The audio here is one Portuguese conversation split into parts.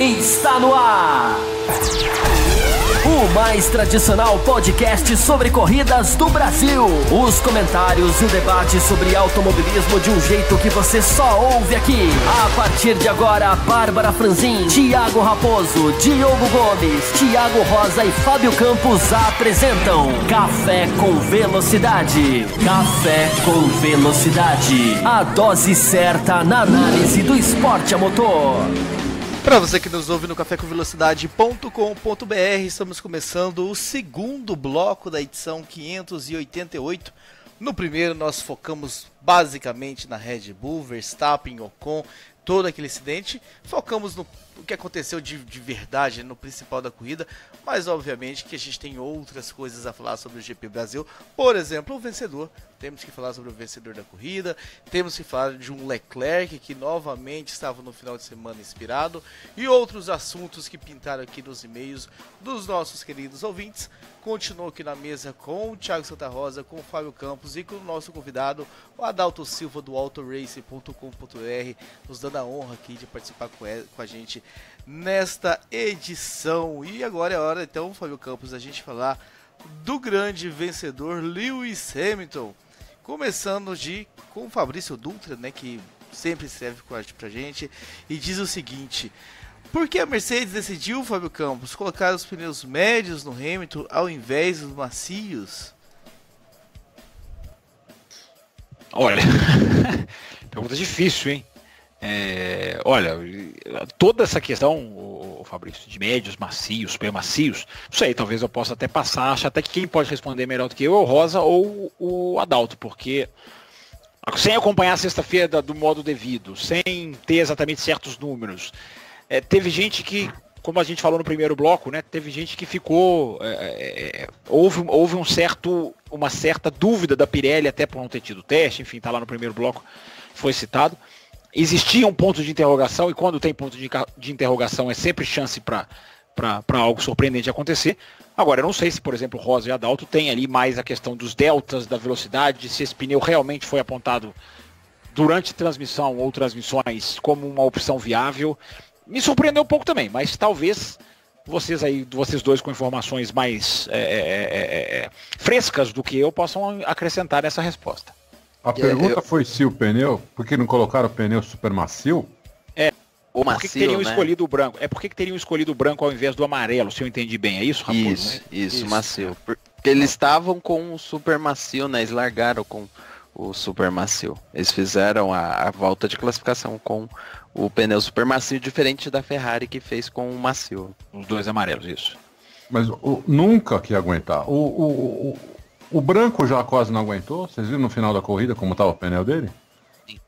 Está no ar! O mais tradicional podcast sobre corridas do Brasil. Os comentários e o debate sobre automobilismo de um jeito que você só ouve aqui. A partir de agora, Bárbara Franzin, Tiago Raposo, Diogo Gomes, Tiago Rosa e Fábio Campos apresentam Café com Velocidade. Café com Velocidade. A dose certa na análise do esporte a motor. Para você que nos ouve no cafécomvelocidade.com.br, estamos começando o segundo bloco da edição 588. No primeiro, nós focamos basicamente na Red Bull, Verstappen, Ocon, todo aquele incidente. Focamos no o que aconteceu de, de verdade no principal da corrida, mas obviamente que a gente tem outras coisas a falar sobre o GP Brasil. Por exemplo, o vencedor. Temos que falar sobre o vencedor da corrida, temos que falar de um Leclerc que novamente estava no final de semana inspirado e outros assuntos que pintaram aqui nos e-mails dos nossos queridos ouvintes. Continuo aqui na mesa com o Thiago Santa Rosa, com o Fábio Campos e com o nosso convidado, o Adalto Silva do AutoRace.com.br, nos dando a honra aqui de participar com é, a gente nesta edição. E agora é hora, então, Fábio Campos, a gente falar do grande vencedor Lewis Hamilton. Começando de com Fabrício Dutra, né, que sempre serve com arte pra gente, e diz o seguinte: Por que a Mercedes decidiu, Fábio Campos, colocar os pneus médios no Hamilton ao invés dos macios? Olha, pergunta difícil, hein? É, olha, toda essa questão, o, Fabrício, de médios, macios, super macios, isso aí talvez eu possa até passar, acho até que quem pode responder melhor do que eu é o Rosa ou o Adalto, porque sem acompanhar a sexta-feira do modo devido, sem ter exatamente certos números, é, teve gente que, como a gente falou no primeiro bloco, né, teve gente que ficou, é, é, é houve, houve um certo, uma certa dúvida da Pirelli até por não ter tido teste, enfim, tá lá no primeiro bloco, foi citado existia um ponto de interrogação, e quando tem ponto de, de interrogação é sempre chance para para algo surpreendente acontecer. Agora, eu não sei se, por exemplo, Rosa e Adalto tem ali mais a questão dos deltas, da velocidade, se esse pneu realmente foi apontado durante transmissão ou transmissões como uma opção viável. Me surpreendeu um pouco também, mas talvez vocês aí, vocês dois com informações mais é, é, é, é, é frescas do que eu, possam acrescentar essa resposta. A é, pergunta eu... foi se o pneu, por que não colocaram o pneu super macio? É, o macio, por que, que teriam né? escolhido o branco? É por que, que teriam escolhido o branco ao invés do amarelo, se eu entendi bem, é isso, Raposo? Isso, né? isso, isso, macio. Porque eles estavam com o super macio, né? Eles largaram com o super macio. Eles fizeram a, a volta de classificação com o pneu super macio, diferente da Ferrari que fez com o macio. Os dois amarelos, isso. Mas o, nunca que aguentar. o, o, o o branco já quase não aguentou. Vocês viram no final da corrida como estava o pneu dele?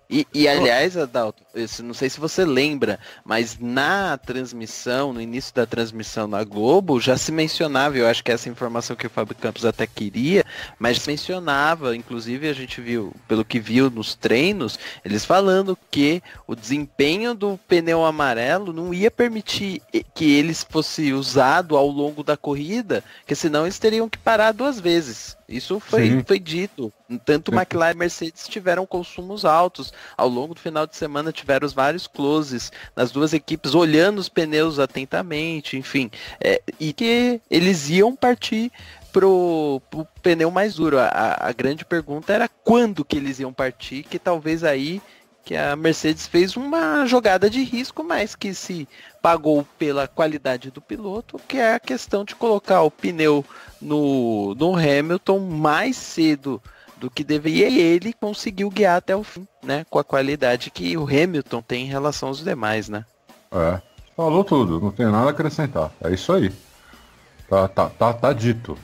E, e aliás, Adalto, não sei se você lembra, mas na transmissão, no início da transmissão na Globo, já se mencionava, eu acho que é essa informação que o Fábio Campos até queria, mas mencionava, inclusive a gente viu, pelo que viu nos treinos, eles falando que o desempenho do pneu amarelo não ia permitir que ele fosse usado ao longo da corrida, que senão eles teriam que parar duas vezes. Isso foi, foi dito. Tanto é. McLaren e Mercedes tiveram consumos altos. Ao longo do final de semana tiveram vários closes nas duas equipes, olhando os pneus atentamente, enfim. É, e que eles iam partir pro, pro pneu mais duro. A, a grande pergunta era quando que eles iam partir, que talvez aí que a Mercedes fez uma jogada de risco, mas que se pagou pela qualidade do piloto, que é a questão de colocar o pneu no, no Hamilton mais cedo do que deveria e ele conseguiu guiar até o fim, né? Com a qualidade que o Hamilton tem em relação aos demais, né? É, falou tudo, não tem nada a acrescentar, é isso aí. Tá, tá, tá, tá dito.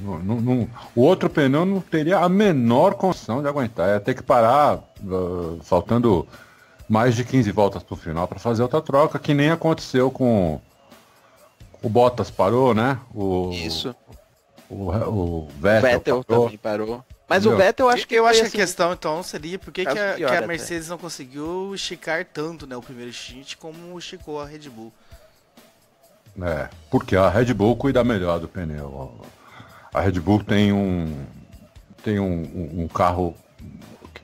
o outro pneu não teria a menor condição de aguentar. Ia ter que parar uh, faltando mais de 15 voltas pro final para fazer outra troca, que nem aconteceu com o Bottas parou, né? O, Isso. O, o Vettel, o Vettel parou. também parou. Mas o Vettel, eu acho que. Eu acho que assim, a questão, então, seria por que, que, a, que a Mercedes até. não conseguiu esticar tanto né, o primeiro stint como esticou a Red Bull. É, porque a Red Bull cuida melhor do pneu. A Red Bull tem um, tem um, um carro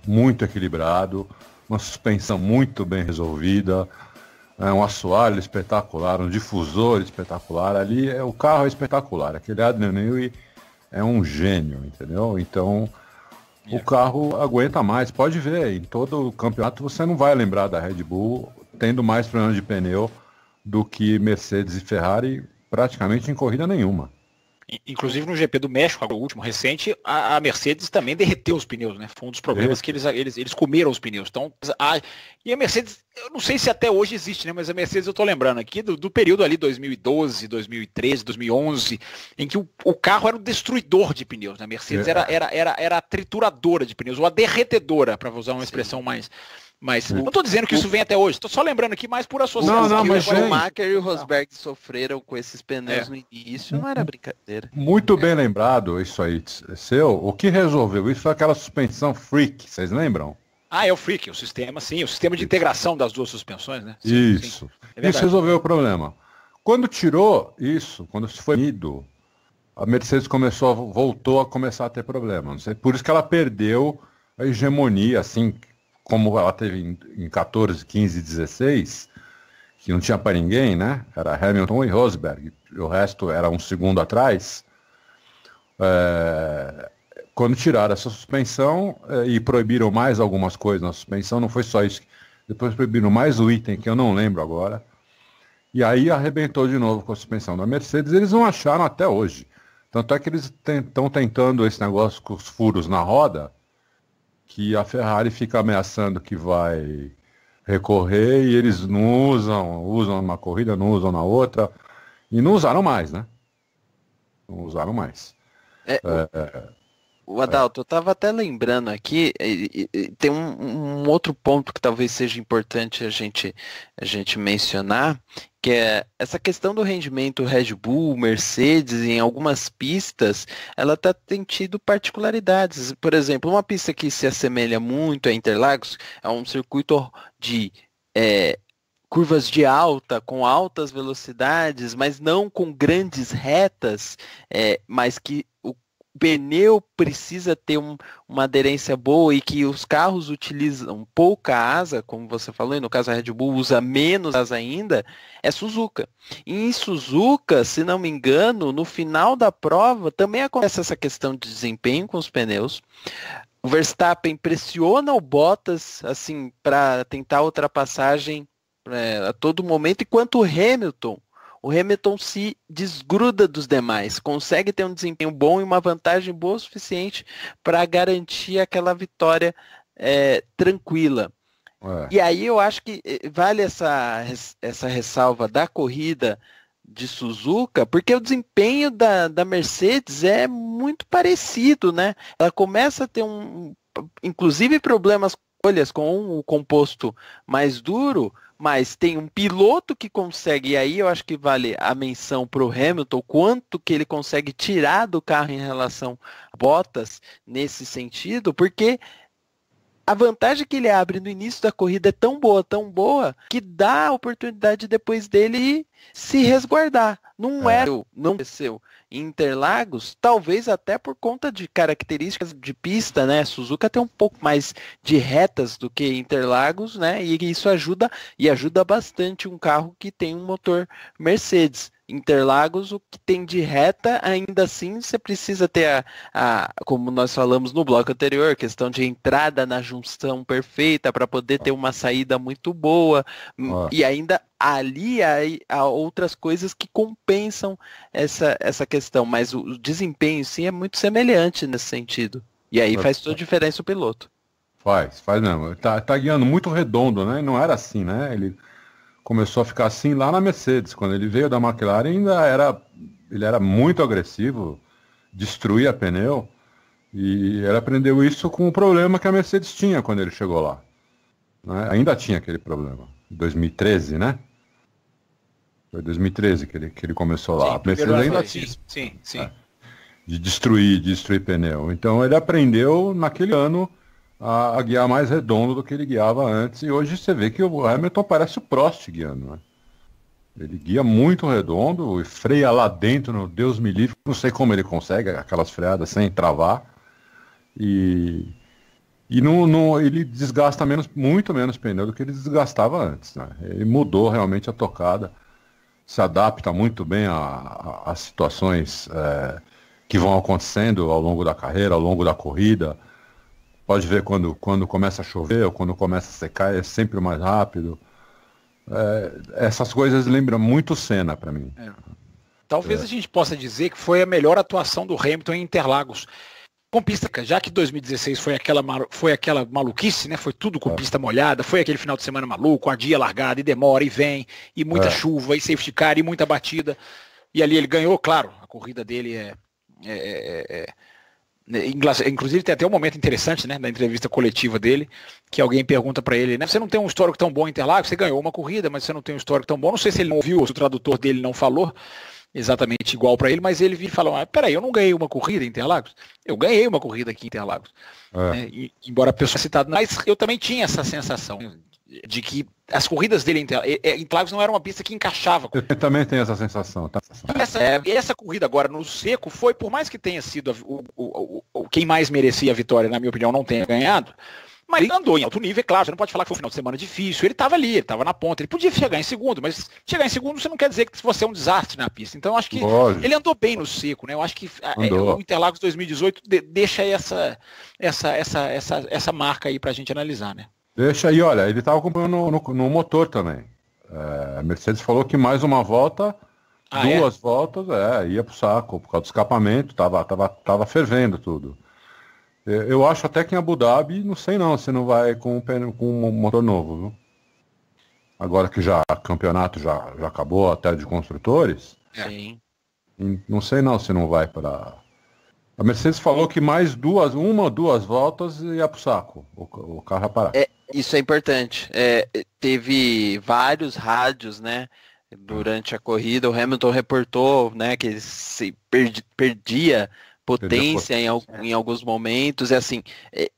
muito equilibrado, uma suspensão muito bem resolvida, né? um assoalho espetacular, um difusor espetacular. Ali é o carro é espetacular. Aquele Adrian Newey é um gênio, entendeu? Então yeah. o carro aguenta mais. Pode ver, em todo o campeonato você não vai lembrar da Red Bull tendo mais problemas de pneu do que Mercedes e Ferrari praticamente em corrida nenhuma. Inclusive no GP do México, o último recente, a, a, Mercedes também derreteu os pneus, né? Foi um dos problemas é. que eles, eles, eles comeram os pneus. Então, a, e a Mercedes, eu não sei se até hoje existe, né? Mas a Mercedes, eu tô lembrando aqui do, do período ali 2012, 2013, 2011, em que o, o carro era o destruidor de pneus. Né? A Mercedes é. era, era, era, era a trituradora de pneus, ou a derretedora, para usar uma expressão mais mas hum. não estou dizendo que isso vem até hoje, estou só lembrando aqui mais por associação. Não, não, mas o é Schumacher e o Rosberg sofreram com esses pneus é. no início, não era hum. brincadeira. Muito é. bem lembrado isso aí seu. O que resolveu isso foi aquela suspensão freak, vocês lembram? Ah, é o freak, o sistema, sim, o sistema de integração das duas suspensões, né? Sim, isso. Sim. É isso resolveu o problema. Quando tirou isso, quando se foi unido, a Mercedes começou, voltou a começar a ter problema. Não sei, por isso que ela perdeu a hegemonia, assim, como ela teve em, em 14, 15, 16, que não tinha para ninguém, né? Era Hamilton e Rosberg, o resto era um segundo atrás. É, quando tiraram essa suspensão é, e proibiram mais algumas coisas na suspensão, não foi só isso. Depois proibiram mais o item que eu não lembro agora. E aí arrebentou de novo com a suspensão da Mercedes. Eles não acharam até hoje. Tanto é que eles estão tentando esse negócio com os furos na roda que a Ferrari fica ameaçando que vai recorrer e eles não usam, usam numa corrida, não usam na outra, e não usaram mais, né? Não usaram mais. É, é, é. O Adalto, eu estava até lembrando aqui, e, e, tem um, um, outro ponto que talvez seja importante a gente, a gente mencionar, que é essa questão do rendimento Red Bull, Mercedes, em algumas pistas, ela tá, tem tido particularidades. Por exemplo, uma pista que se assemelha muito a Interlagos é um circuito de. É, curvas de alta, com altas velocidades, mas não com grandes retas, é, mas que o pneu precisa ter um, uma aderência boa e que os carros utilizam pouca asa, como você falou, e no caso a Red Bull usa menos asa ainda, é Suzuka. E em Suzuka, se não me engano, no final da prova também acontece essa questão de desempenho com os pneus. O Verstappen pressiona o Bottas assim para tentar ultrapassagem é, a todo momento, enquanto o Hamilton o Hamilton se desgruda dos demais, consegue ter um desempenho bom e uma vantagem boa o suficiente para garantir aquela vitória é, tranquila. Ué. E aí eu acho que eh, vale essa, essa ressalva da corrida de Suzuka, porque o desempenho da, da Mercedes é muito parecido, né? Ela começa a ter um, inclusive problemas escolhas com o composto mais duro, mas tem um piloto que consegue, e aí eu acho que vale a menção para o Hamilton, quanto que ele consegue tirar do carro em relação a Bottas nesse sentido, porque a vantagem que ele abre no início da corrida é tão boa, tão boa, que dá a oportunidade depois dele se resguardar. Não era, é. é, não aconteceu em Interlagos, talvez até por conta de características de pista, né? Suzuka tem um pouco mais de retas do que Interlagos, né? E isso ajuda e ajuda bastante um carro que tem um motor Mercedes. Interlagos, o que tem de reta, ainda assim você precisa ter a, a como nós falamos no bloco anterior, questão de entrada na junção perfeita para poder ter uma saída muito boa hum, e ainda ali há, há, outras coisas que compensam essa, essa questão, mas o, o desempenho sim é muito semelhante nesse sentido. E aí faz toda a diferença o piloto. Faz, faz mesmo. Tá, tá guiando muito redondo, né? Não era assim, né? Ele começou a ficar assim lá na Mercedes. Quando ele veio da McLaren, ainda era, ele era muito agressivo, destruía pneu. E ele aprendeu isso com o problema que a Mercedes tinha quando ele chegou lá. Né? Ainda tinha aquele problema. 2013, né? Foi 2013 que ele, que ele começou lá. Sim, a Mercedes ainda tinha. Sim, sim. sim. É, de destruir, destruir pneu. Então ele aprendeu naquele ano a, a, guiar mais redondo do que ele guiava antes. E hoje você vê que o Hamilton parece o Prost guiando. Né? Ele guia muito redondo e freia lá dentro, no Deus me livre. Não sei como ele consegue aquelas freadas sem travar. E, e não, ele desgasta menos, muito menos pneu do que ele desgastava antes. Né? Ele mudou realmente a tocada. Se adapta muito bem às situações é, que vão acontecendo ao longo da carreira, ao longo da corrida Pode ver quando, quando começa a chover ou quando começa a secar, é sempre mais rápido. É, essas coisas lembram muito cena para mim. É. Talvez é. a gente possa dizer que foi a melhor atuação do Hamilton em Interlagos. Com pista, já que 2016 foi aquela, foi aquela maluquice, né? Foi tudo com é. pista molhada, foi aquele final de semana maluco, a dia largada e demora e vem, e muita é. chuva, e safety car, e muita batida. E ali ele ganhou, claro, a corrida dele é, é né, inclusive tem até um momento interessante, né, na entrevista coletiva dele, que alguém pergunta para ele, né, você não tem um histórico tão bom em Interlagos, você ganhou uma corrida, mas você não tem um histórico tão bom. Não sei se ele não ouviu, se o tradutor dele não falou exatamente igual para ele, mas ele vira e fala, ah, peraí, eu não ganhei uma corrida em Interlagos? Eu ganhei uma corrida aqui em Interlagos. É. Né, embora a pessoa citada, mas eu também tinha essa sensação de que as corridas dele em Interlagos é, é, não era uma pista que encaixava. Eu também tenho essa sensação. Tá? Essa, é, essa corrida agora no seco foi, por mais que tenha sido o, o, o, quem mais merecia a vitória, na minha opinião, não tenha ganhado, mas ele andou em alto nível, é claro, você não pode falar que foi um final de semana difícil, ele estava ali, ele estava na ponta, ele podia chegar em segundo, mas chegar em segundo você não quer dizer que você é um desastre na pista. Então acho que Lógico. ele andou bem no seco, né? Eu acho que andou. o Interlagos 2018 deixa essa, essa, essa, essa, essa marca aí para a gente analisar, né? Deixa aí, olha, ele estava acompanhando no, no, no, motor também. É, a Mercedes falou que mais uma volta, ah, é? duas é? voltas, é, ia pro saco, por causa do escapamento, tava, tava, tava fervendo tudo. É, eu acho até que em Abu Dhabi, não sei não, se não vai com, com um motor novo, viu? Agora que já campeonato já, já acabou até de construtores. É. Sim. Não sei não se não vai para a Mercedes falou que mais duas, uma ou duas voltas ia pro saco, o, o carro ia parar. É, isso é importante. É, teve vários rádios, né? Durante a corrida, o Hamilton reportou, né, que ele se perdi, perdia potência em, em, alguns momentos. Assim, é assim,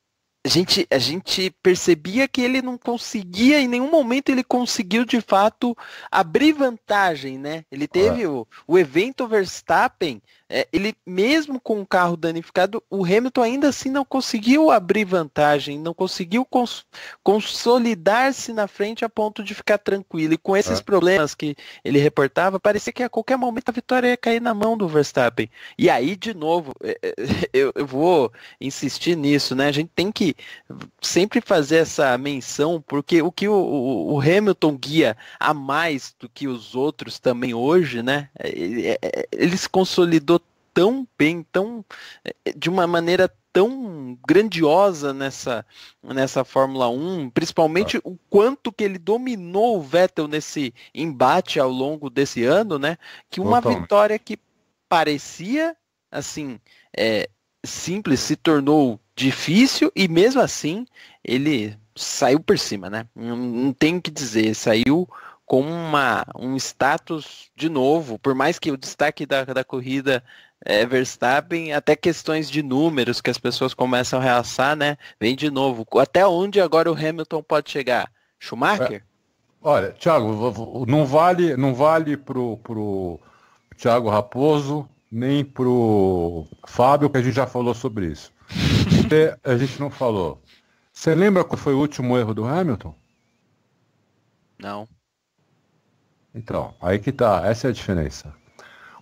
a gente, a gente percebia que ele não conseguia, em nenhum momento ele conseguiu de fato abrir vantagem, né? Ele teve é. o, o evento Verstappen, é, ele mesmo com o carro danificado, o Hamilton ainda assim não conseguiu abrir vantagem, não conseguiu cons, consolidar-se na frente a ponto de ficar tranquilo. E com esses é. problemas que ele reportava, parecia que a qualquer momento a vitória ia cair na mão do Verstappen. E aí, de novo, é, é, eu, eu vou insistir nisso, né? A gente tem que sempre fazer essa menção, porque o que o, o, Hamilton guia a mais do que os outros também hoje, né? Ele, é, é, ele se consolidou tão bem, tão é, de uma maneira tão grandiosa nessa, nessa Fórmula 1, principalmente ah. o quanto que ele dominou o Vettel nesse embate ao longo desse ano, né? Que uma Totalmente. vitória que parecia assim é, simples se tornou difícil e mesmo assim ele saiu por cima, né? Não, não tem o que dizer, saiu com uma, um status de novo, por mais que o destaque da, da corrida é Verstappen, até questões de números que as pessoas começam a realçar, né? Vem de novo. Até onde agora o Hamilton pode chegar? Schumacher? É. Olha, Thiago, não vale, não vale pro, pro Thiago Raposo, nem pro Fábio, que a gente já falou sobre isso. Você, a gente não falou. Você lembra qual foi o último erro do Hamilton? Não. Então, aí que tá, essa é a diferença.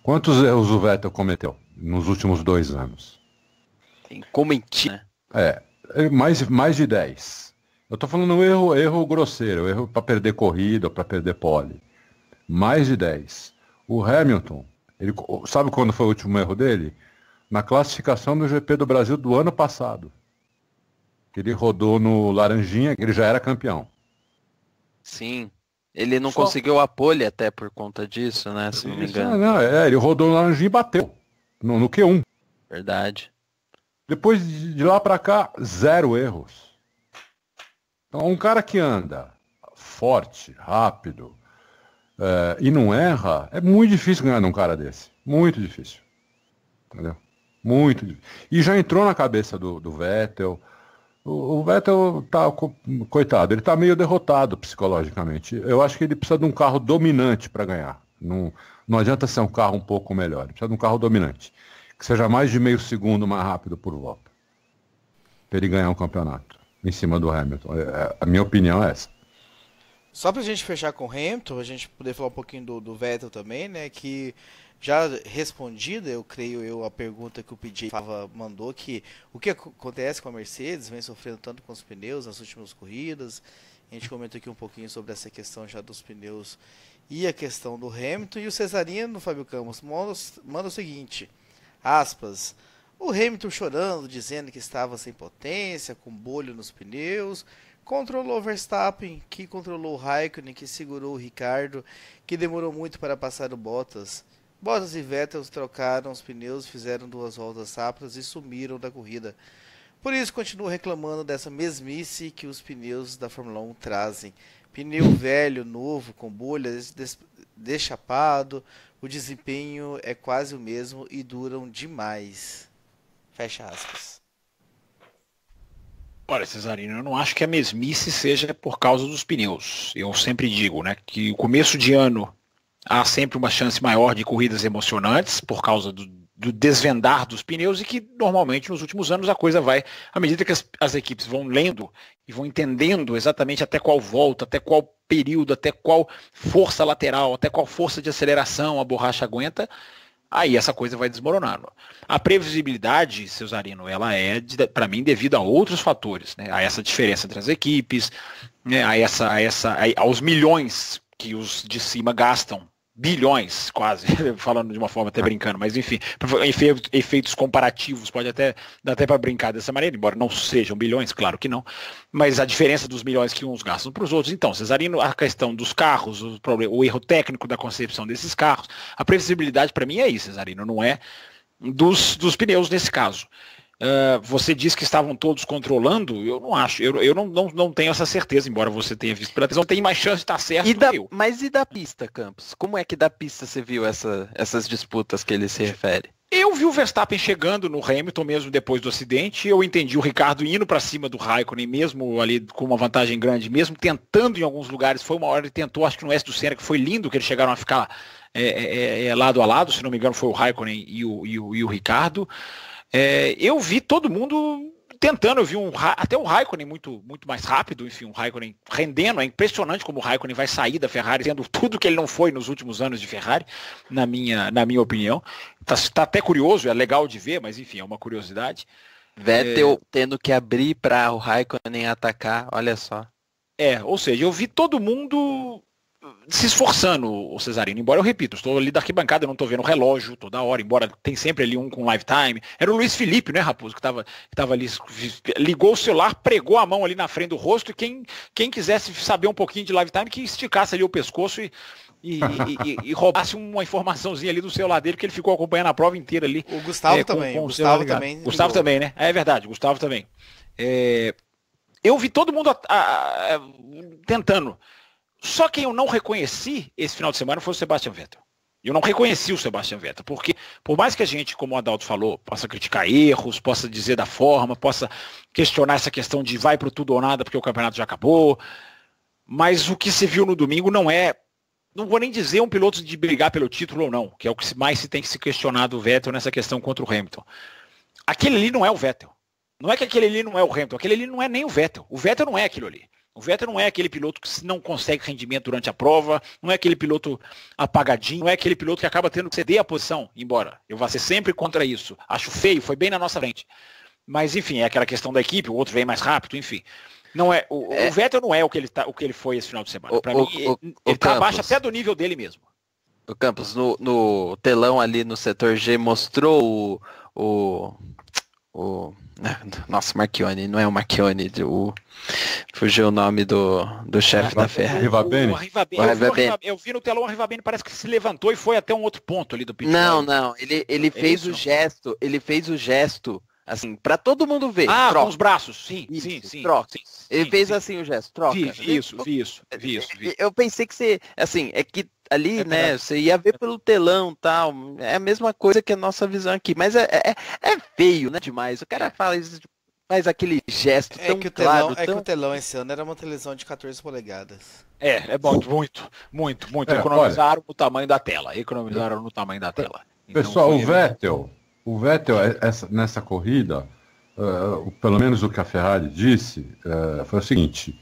Quantos erros o Vettel cometeu nos últimos dois anos? Tem comentir, né? É, é, mais, mais de 10. Eu tô falando erro, erro grosseiro, erro para perder corrida, para perder pole. Mais de 10. O Hamilton ele, sabe quando foi o último erro dele? Na classificação do GP do Brasil do ano passado. Que ele rodou no Laranjinha, ele já era campeão. Sim. Ele não Só... conseguiu a pole até por conta disso, né? Se não me engano. Não, né, não, é, ele rodou no Laranjinha e bateu. No, no Q1. Verdade. Depois de lá para cá, zero erros. Então, um cara que anda forte, rápido, é, e não erra, é muito difícil ganhar num cara desse. Muito difícil. Entendeu? Muito difícil. E já entrou na cabeça do, do Vettel. O, o, Vettel tá, coitado, ele tá meio derrotado psicologicamente. Eu acho que ele precisa de um carro dominante para ganhar. Não, não adianta ser um carro um pouco melhor, ele precisa de um carro dominante. Que seja mais de meio segundo mais rápido por volta. Para ele ganhar um campeonato em cima do Hamilton. É, a minha opinião é essa. Só pra gente fechar com o Hamilton, a gente poder falar um pouquinho do, do Vettel também, né? Que já respondida, eu creio eu, a pergunta que o PJ Fava mandou, que o que acontece com a Mercedes, vem sofrendo tanto com os pneus nas últimas corridas. A gente comenta aqui um pouquinho sobre essa questão já dos pneus e a questão do Hamilton. E o Cesarino, Fábio Campos, manda, manda o seguinte, aspas, o Hamilton chorando, dizendo que estava sem potência, com bolho nos pneus, controlou Verstappen, que controlou Raikkonen, que segurou o Ricardo, que demorou muito para passar o Bottas. Bottas e Vettel trocaram os pneus, fizeram duas voltas rápidas e sumiram da corrida. Por isso continuo reclamando dessa mesmice que os pneus da Fórmula 1 trazem. Pneu velho, novo, com bolhas, deschapado, o desempenho é quase o mesmo e duram demais. Fecha aspas. Olha, Cesarino, eu não acho que a mesmice seja por causa dos pneus. Eu sempre digo, né, que o começo de ano há sempre uma chance maior de corridas emocionantes por causa do, do desvendar dos pneus e que normalmente nos últimos anos a coisa vai, à medida que as, as, equipes vão lendo e vão entendendo exatamente até qual volta, até qual período, até qual força lateral, até qual força de aceleração a borracha aguenta, aí essa coisa vai desmoronar. É? A previsibilidade, Arino, ela é, para mim, devido a outros fatores, né? a essa diferença entre as equipes, né? a essa, a essa, a, aos milhões que os de cima gastam bilhões, quase, falando de uma forma até ah. brincando, mas enfim, efeitos comparativos, pode até dar até para brincar dessa maneira, embora não sejam bilhões, claro que não, mas a diferença dos milhões que uns gastam para os outros. Então, Cesarino, a questão dos carros, o, problema, o erro técnico da concepção desses carros, a previsibilidade para mim é isso, Cesarino, não é dos, dos pneus nesse caso. Ah, você disse que estavam todos controlando, eu não acho, eu, eu não, não, não tenho essa certeza, embora você tenha visto pela televisão, tem mais chance de estar tá certo e da, eu. Mas e da pista, Campos? Como é que da pista você viu essa, essas disputas que ele se refere? Eu vi o Verstappen chegando no Hamilton mesmo depois do acidente, eu entendi o Ricardo indo para cima do Raikkonen mesmo ali com uma vantagem grande, mesmo tentando em alguns lugares, foi uma hora ele tentou, acho que no S do Senna, que foi lindo que eles chegaram a ficar é, é, é, é lado a lado, se não me engano foi o Raikkonen e o, e o, e o Ricardo. É, eu vi todo mundo tentando, eu vi um, até um Raikkonen muito, muito mais rápido, enfim, um Raikkonen rendendo, é impressionante como o Raikkonen vai sair da Ferrari, sendo tudo que ele não foi nos últimos anos de Ferrari, na minha, na minha opinião. Tá, tá até curioso, é legal de ver, mas enfim, é uma curiosidade. Vettel é... tendo que abrir para o Raikkonen atacar, olha só. É, ou seja, eu vi todo mundo se esforçando, o Cesarino, embora eu repito, estou ali da arquibancada, eu não estou vendo o relógio toda hora, embora tem sempre ali um com lifetime. Era o Luiz Felipe, né, Raposo, que estava que tava ali, ligou o celular, pregou a mão ali na frente do rosto, e quem, quem quisesse saber um pouquinho de lifetime, que esticasse ali o pescoço e, e, e, e, roubasse uma informaçãozinha ali do celular dele, que ele ficou acompanhando a prova inteira ali. O Gustavo é, com, também, com o Gustavo também. Gustavo ligou. também, né? É verdade, Gustavo também. É, eu vi todo mundo a, a, a, tentando. Só quem eu não reconheci esse final de semana foi o Sebastian Vettel. eu não reconheci o Sebastian Vettel, porque por mais que a gente, como o Adalto falou, possa criticar erros, possa dizer da forma, possa questionar essa questão de vai para tudo ou nada porque o campeonato já acabou, mas o que se viu no domingo não é, não vou nem dizer um piloto de brigar pelo título ou não, que é o que mais se tem que se questionar do Vettel nessa questão contra o Hamilton. Aquele ali não é o Vettel. Não é que aquele ali não é o Hamilton, aquele ali não é nem o Vettel. O Vettel não é aquilo ali. O Vettel não é aquele piloto que não consegue rendimento durante a prova, não é aquele piloto apagadinho, não é aquele piloto que acaba tendo que ceder a posição, embora. Eu vá ser sempre contra isso. Acho feio, foi bem na nossa frente. Mas enfim, é aquela questão da equipe, o outro vem mais rápido, enfim. Não é, o, é... o Vettel não é o que ele tá, o que ele foi esse final de semana. Para mim, o, ele está abaixo até do nível dele mesmo. O Campos, no, no telão ali no setor G mostrou o, o, o Nossa, Marchione, não é o Marchione, o... fugiu o nome do, do chefe da Ferrari. o, Rivabene. Eu, Rivabene. eu vi no telão o Rivabene, parece que se levantou e foi até um outro ponto ali do pit. Não, não, ele, ele é fez isso? o gesto, ele fez o gesto, assim, para todo mundo ver. Ah, troca. com os braços, sim, isso, sim, sim. Troca. Sim, sim, ele fez sim. assim o gesto, troca. Vi, vi isso, vi isso, vi isso. Vi. Eu pensei que você, assim, é que ali, é né? Você ia ver pelo telão tal. É a mesma coisa que a nossa visão aqui. Mas é, é, é feio, né? Demais. O cara é. fala isso, faz aquele gesto é tão que o claro. Telão, tão... É que o telão esse ano era uma televisão de 14 polegadas. É, é bom, muito, muito, muito. É, economizaram olha... o tamanho da tela. Economizaram no tamanho da tela. Então, Pessoal, o Vettel, o Vettel é, essa, nessa corrida, uh, pelo menos o que a Ferrari disse, uh, foi o seguinte.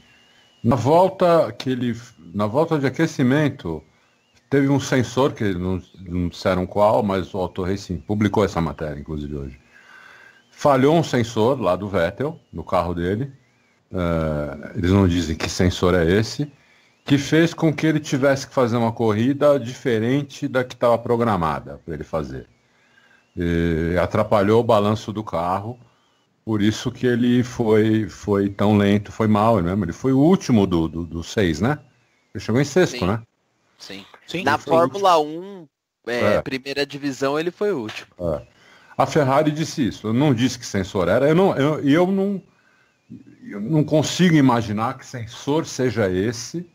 Na volta que ele, na volta de aquecimento, Teve um sensor, que não, não disseram qual, mas o Auto Racing assim, publicou essa matéria, inclusive, hoje. Falhou um sensor lá do Vettel, no carro dele. Uh, eles não dizem que sensor é esse. Que fez com que ele tivesse que fazer uma corrida diferente da que estava programada para ele fazer. E atrapalhou o balanço do carro. Por isso que ele foi, foi tão lento, foi mal mesmo. Ele foi o último do, do, do seis, né? Ele chegou em sexto, Sim. né? Sim. sim Na Fórmula último. 1, é, é. primeira divisão, ele foi o último. É. A Ferrari disse isso. Eu não disse que sensor era. Eu não, eu, eu não, eu não consigo imaginar que sensor seja esse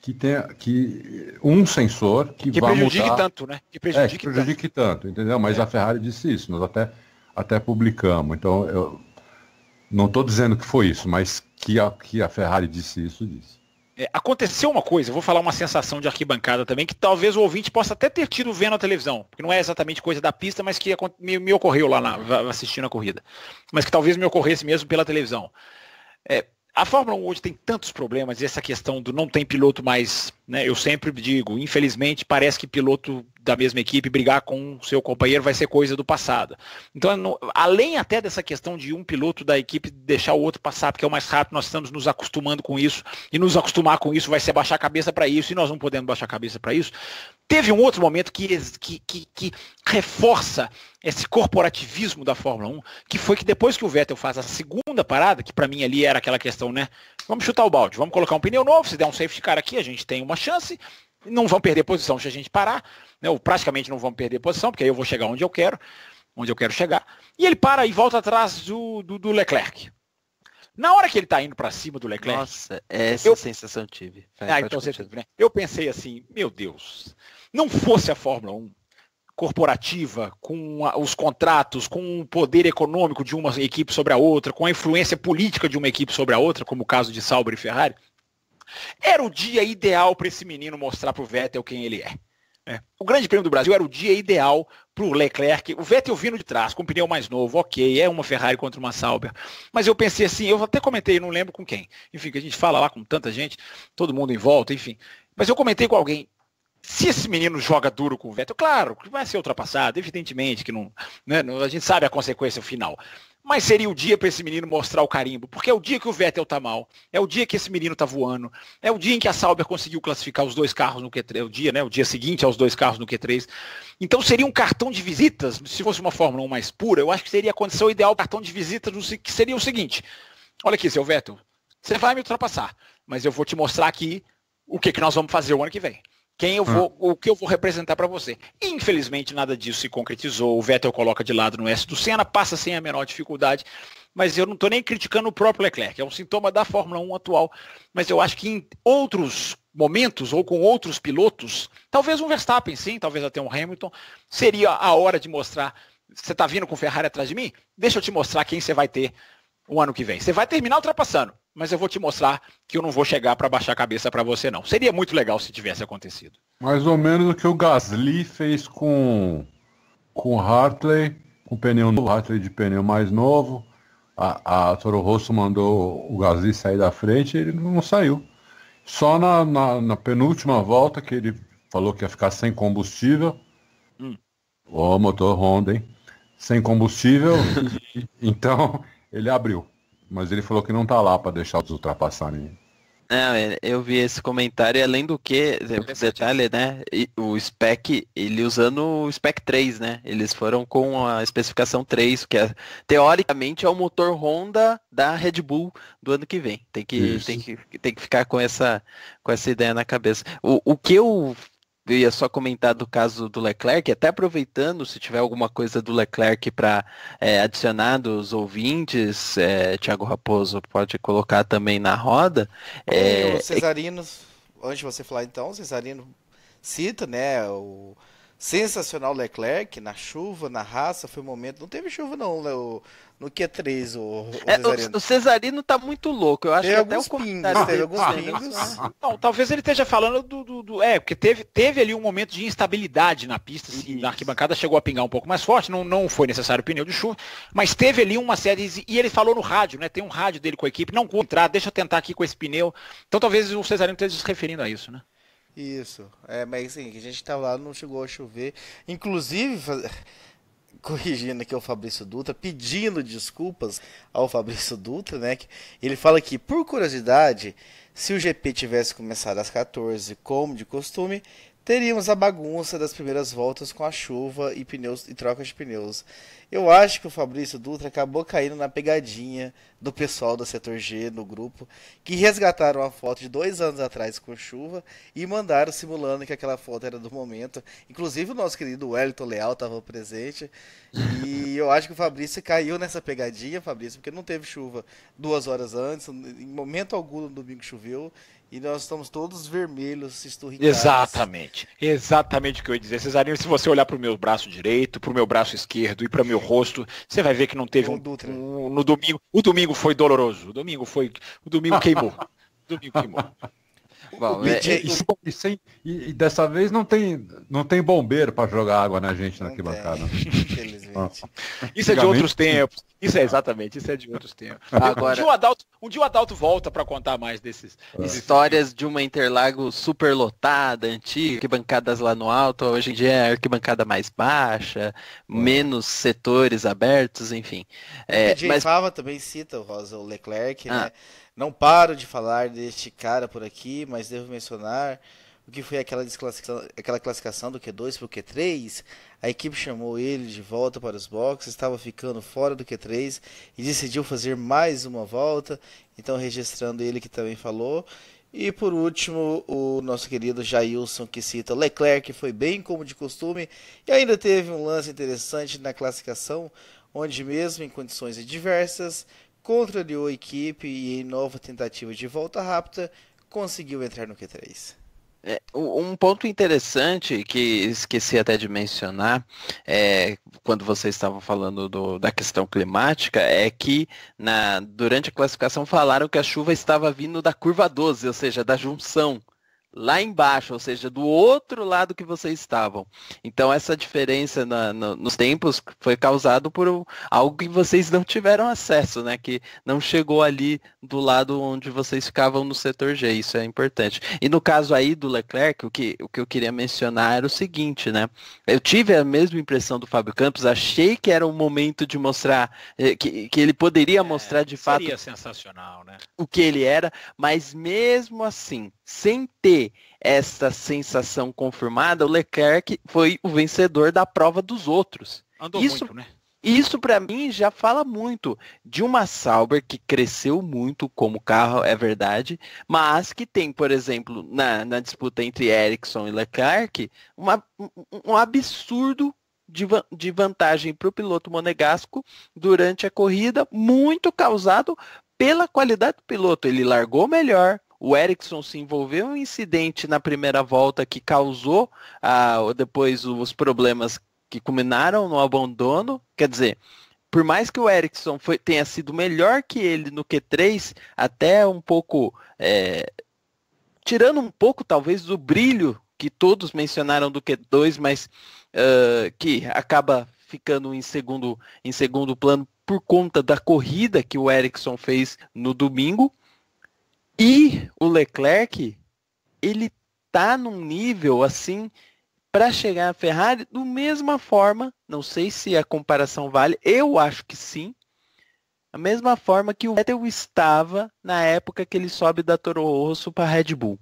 que tenha que um sensor que, que vai prejudique mudar, tanto, né? Que prejudique, é, que prejudique tanto. tanto. entendeu? Mas é. a Ferrari disse isso, nós até até publicamos. Então eu não estou dizendo que foi isso, mas que a, que a Ferrari disse isso disse. É, aconteceu uma coisa, vou falar uma sensação de arquibancada também, que talvez o ouvinte possa até ter tido vendo a televisão, que não é exatamente coisa da pista, mas que me, me ocorreu lá na, assistindo a corrida, mas que talvez me ocorresse mesmo pela televisão. É, a Fórmula 1 hoje tem tantos problemas e essa questão do não tem piloto mais, né? Eu sempre digo, infelizmente parece que piloto da mesma equipe brigar com o seu companheiro vai ser coisa do passado. Então, além até dessa questão de um piloto da equipe deixar o outro passar, porque é o mais rápido, nós estamos nos acostumando com isso, e nos acostumar com isso vai ser baixar a cabeça para isso, e nós não podemos baixar a cabeça para isso. Teve um outro momento que, que, que, que, reforça esse corporativismo da Fórmula 1, que foi que depois que o Vettel faz a segunda parada, que para mim ali era aquela questão, né? Vamos chutar o balde, vamos colocar um pneu novo, se der um safety car aqui, a gente tem uma chance, não vão perder posição se a gente parar, né? Ou praticamente não vão perder posição, porque aí eu vou chegar onde eu quero, onde eu quero chegar. E ele para e volta atrás do, do, do Leclerc. Na hora que ele está indo para cima do Leclerc. Nossa, essa eu... sensação tive. Vai, ah, então você... né? Eu pensei assim, meu Deus, não fosse a Fórmula 1 corporativa, com a, os contratos, com o poder econômico de uma equipe sobre a outra, com a influência política de uma equipe sobre a outra, como o caso de Sauber e Ferrari, era o dia ideal para esse menino mostrar para o Vettel quem ele é. É. O Grande Prêmio do Brasil era o dia ideal para o Leclerc. O Vettel vindo de trás, com um pneu mais novo, ok, é uma Ferrari contra uma Sauber. Mas eu pensei assim, eu até comentei, não lembro com quem. Enfim, que a gente fala lá com tanta gente, todo mundo em volta, enfim. Mas eu comentei com alguém, se esse menino joga duro com o Vettel, claro, que vai ser ultrapassado, evidentemente que não, né, não, a gente sabe a consequência final. Mas seria o dia para esse menino mostrar o carimbo, porque é o dia que o Vettel tá mal, é o dia que esse menino tá voando, é o dia em que a Sauber conseguiu classificar os dois carros no Q3, é o dia, né, o dia seguinte aos dois carros no Q3. Então seria um cartão de visitas, se fosse uma Fórmula 1 mais pura, eu acho que seria a condição ideal cartão de visitas, que seria o seguinte: olha aqui, seu Vettel, você vai me ultrapassar, mas eu vou te mostrar aqui o que, que nós vamos fazer o ano que vem quem eu hum. vou, o que eu vou representar para você. Infelizmente nada disso se concretizou. O Vettel coloca de lado no S do Senna, passa sem a menor dificuldade. Mas eu não estou nem criticando o próprio Leclerc, é um sintoma da Fórmula 1 atual. Mas eu acho que em outros momentos ou com outros pilotos, talvez um Verstappen sim, talvez até um Hamilton, seria a hora de mostrar. Você está vindo com Ferrari atrás de mim? Deixa eu te mostrar quem você vai ter o ano que vem. Você vai terminar ultrapassando mas eu vou te mostrar que eu não vou chegar para baixar a cabeça para você, não. Seria muito legal se tivesse acontecido. Mais ou menos o que o Gasly fez com com Hartley, com pneu novo, Hartley de pneu mais novo. A, a Toro Rosso mandou o Gasly sair da frente e ele não saiu. Só na, na, na, penúltima volta que ele falou que ia ficar sem combustível. Hum. O motor Honda, hein? Sem combustível. então ele abriu. Mas ele falou que não tá lá para deixar os ultrapassarem. Não, é, eu vi esse comentário, e além do que, é, detalhe, né? O spec, ele usando o spec 3, né? Eles foram com a especificação 3, que é, teoricamente é o motor Honda da Red Bull do ano que vem. Tem que, tem que, tem que ficar com essa, com essa ideia na cabeça. O, o que eu eu ia só comentar do caso do Leclerc, até aproveitando, se tiver alguma coisa do Leclerc para é, adicionar dos ouvintes, é, Tiago Raposo pode colocar também na roda. É, o Cesarino, antes de você falar então, o Cesarino cita, né, o Sensacional Leclerc, na chuva, na raça, foi o um momento. Não teve chuva, não, Leo, no Q3, o, o é, Cesarino. O, o Cesarino tá muito louco. Eu acho teve que até o comentário pingos, alguns tá pingos. Não, talvez ele esteja falando do, do, do, É, porque teve, teve ali um momento de instabilidade na pista, assim, na arquibancada chegou a pingar um pouco mais forte, não, não foi necessário pneu de chuva, mas teve ali uma série. E ele falou no rádio, né? Tem um rádio dele com a equipe, não vou entrar, deixa eu tentar aqui com esse pneu. Então talvez o Cesarino esteja se referindo a isso, né? Isso. É, mas assim, a gente tava tá lá, não chegou a chover. Inclusive, faz... corrigindo aqui o Fabrício Dutra, pedindo desculpas ao Fabrício Dutra, né? Ele fala que, por curiosidade, se o GP tivesse começado às 14, como de costume, teríamos a bagunça das primeiras voltas com a chuva e pneus e trocas de pneus. Eu acho que o Fabrício Dutra acabou caindo na pegadinha do pessoal do setor G no grupo que resgataram a foto de dois anos atrás com chuva e mandaram simulando que aquela foto era do momento. Inclusive o nosso querido Wellington Leal estava presente e eu acho que o Fabrício caiu nessa pegadinha, Fabrício, porque não teve chuva duas horas antes, em momento algum no domingo choveu e nós estamos todos vermelhos, esturricados. Exatamente, exatamente o que eu ia dizer. Cesarinho, se você olhar para o meu braço direito, para o meu braço esquerdo e para o meu rosto, você vai ver que não teve um, um, no domingo. O domingo foi doloroso. O domingo foi, o domingo queimou. o domingo queimou. Bom, é, é, e, sem, e, e, dessa vez não tem, não tem bombeiro para jogar água na gente na arquibancada. Isso é de outros tempos. Isso é exatamente, isso é de outros tempos. Agora, um, dia o Adalto, um dia o Adalto volta para contar mais desses. É. Histórias de uma Interlago super lotada, antiga, arquibancadas lá no alto, hoje em dia é arquibancada mais baixa, é. menos setores abertos, enfim. É, o DJ mas... Fava também cita o Leclerc, ah. né? Não paro de falar deste cara por aqui, mas devo mencionar o que foi aquela, aquela classificação do Q2 para o Q3. A equipe chamou ele de volta para os boxes, estava ficando fora do Q3 e decidiu fazer mais uma volta, então registrando ele que também falou. E por último, o nosso querido Jailson, que cita Leclerc, que foi bem como de costume, e ainda teve um lance interessante na classificação, onde mesmo em condições adversas, contrariou a equipe e em nova tentativa de volta rápida, conseguiu entrar no Q3. É, um ponto interessante que esqueci até de mencionar é, quando vocês estavam falando do, da questão climática é que na, durante a classificação falaram que a chuva estava vindo da curva 12, ou seja, da junção lá embaixo, ou seja, do outro lado que vocês estavam. Então essa diferença na, nos tempos foi causado por algo que vocês não tiveram acesso, né? Que não chegou ali do lado onde vocês ficavam no setor G. Isso é importante. E no caso aí do Leclerc, o que, o que eu queria mencionar era o seguinte, né? Eu tive a mesma impressão do Fábio Campos. Achei que era o momento de mostrar eh, que, que ele poderia é, mostrar de seria fato. Seria sensacional, né? O que ele era, mas mesmo assim sem ter essa sensação confirmada, o Leclerc foi o vencedor da prova dos outros. Andou isso, muito, né? Isso para mim já fala muito de uma Sauber que cresceu muito como carro, é verdade, mas que tem, por exemplo, na, na disputa entre Ericsson e Leclerc, uma, um absurdo de, de vantagem para o piloto monegasco durante a corrida, muito causado pela qualidade do piloto. Ele largou melhor, o Erickson se envolveu em um incidente na primeira volta que causou ah, depois os problemas que culminaram no abandono. Quer dizer, por mais que o Erickson foi, tenha sido melhor que ele no Q3, até um pouco. É, tirando um pouco, talvez, do brilho que todos mencionaram do Q2, mas uh, que acaba ficando em segundo, em segundo plano por conta da corrida que o Erickson fez no domingo. E o Leclerc, ele tá num nível assim para chegar à Ferrari do mesma forma, não sei se a comparação vale, eu acho que sim. A mesma forma que o Vettel estava na época que ele sobe da Toro Rosso para Red Bull.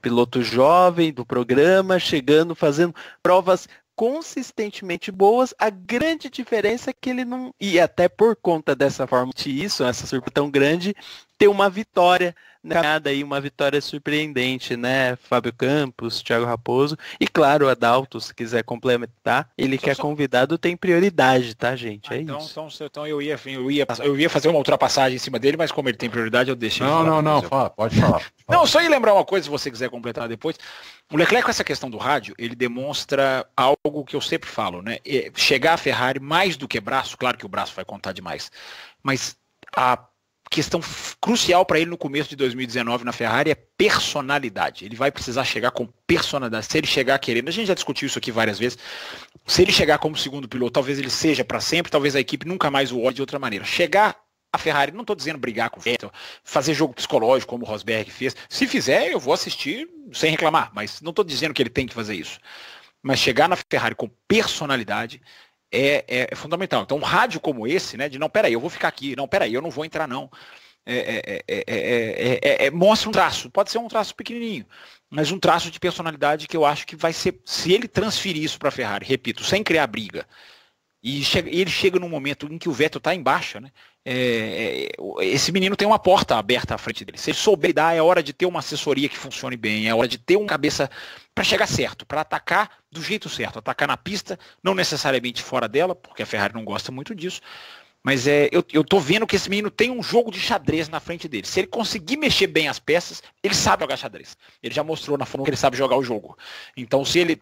Piloto jovem do programa, chegando, fazendo provas consistentemente boas. A grande diferença é que ele não. E até por conta dessa forma, isso, essa surpresa tão grande, ter uma vitória nada aí uma vitória surpreendente, né? Fábio Campos, Thiago Raposo e claro, o Adalto, se quiser complementar, ele então, que é só... convidado tem prioridade, tá, gente? Ah, é então, isso. Então, então eu ia, eu ia, eu ia fazer uma ultrapassagem em cima dele, mas como ele tem prioridade, eu deixei. Não, não, não, fala, pode falar. não, falar. só ia lembrar uma coisa se você quiser completar depois. O Leclerc com essa questão do rádio, ele demonstra algo que eu sempre falo, né? É, chegar a Ferrari mais do que braço, claro que o braço vai contar demais, mas a questão crucial para ele no começo de 2019 na Ferrari é personalidade. Ele vai precisar chegar com personalidade. Se ele chegar querendo, a gente já discutiu isso aqui várias vezes. Se ele chegar como segundo piloto, talvez ele seja para sempre, talvez a equipe nunca mais o olhe de outra maneira. Chegar a Ferrari, não estou dizendo brigar com o Vettel, fazer jogo psicológico como o Rosberg fez. Se fizer, eu vou assistir sem reclamar, mas não estou dizendo que ele tem que fazer isso. Mas chegar na Ferrari com personalidade, é, é, é, fundamental. Então, um rádio como esse, né, de não, peraí, eu vou ficar aqui, não, peraí, eu não vou entrar, não. É, é, é mostra um traço, pode ser um traço pequenininho, mas um traço de personalidade que eu acho que vai ser, se ele transferir isso para a Ferrari, repito, sem criar briga, e, chega, ele chega num momento em que o Vettel está embaixo, né? É, é, esse menino tem uma porta aberta à frente dele. Se ele souber dar, é hora de ter uma assessoria que funcione bem, é hora de ter um cabeça para chegar certo, para atacar do jeito certo, atacar na pista, não necessariamente fora dela, porque a Ferrari não gosta muito disso. Mas é, eu, eu tô vendo que esse menino tem um jogo de xadrez na frente dele. Se ele conseguir mexer bem as peças, ele sabe jogar xadrez. Ele já mostrou na forma que ele sabe jogar o jogo. Então, se ele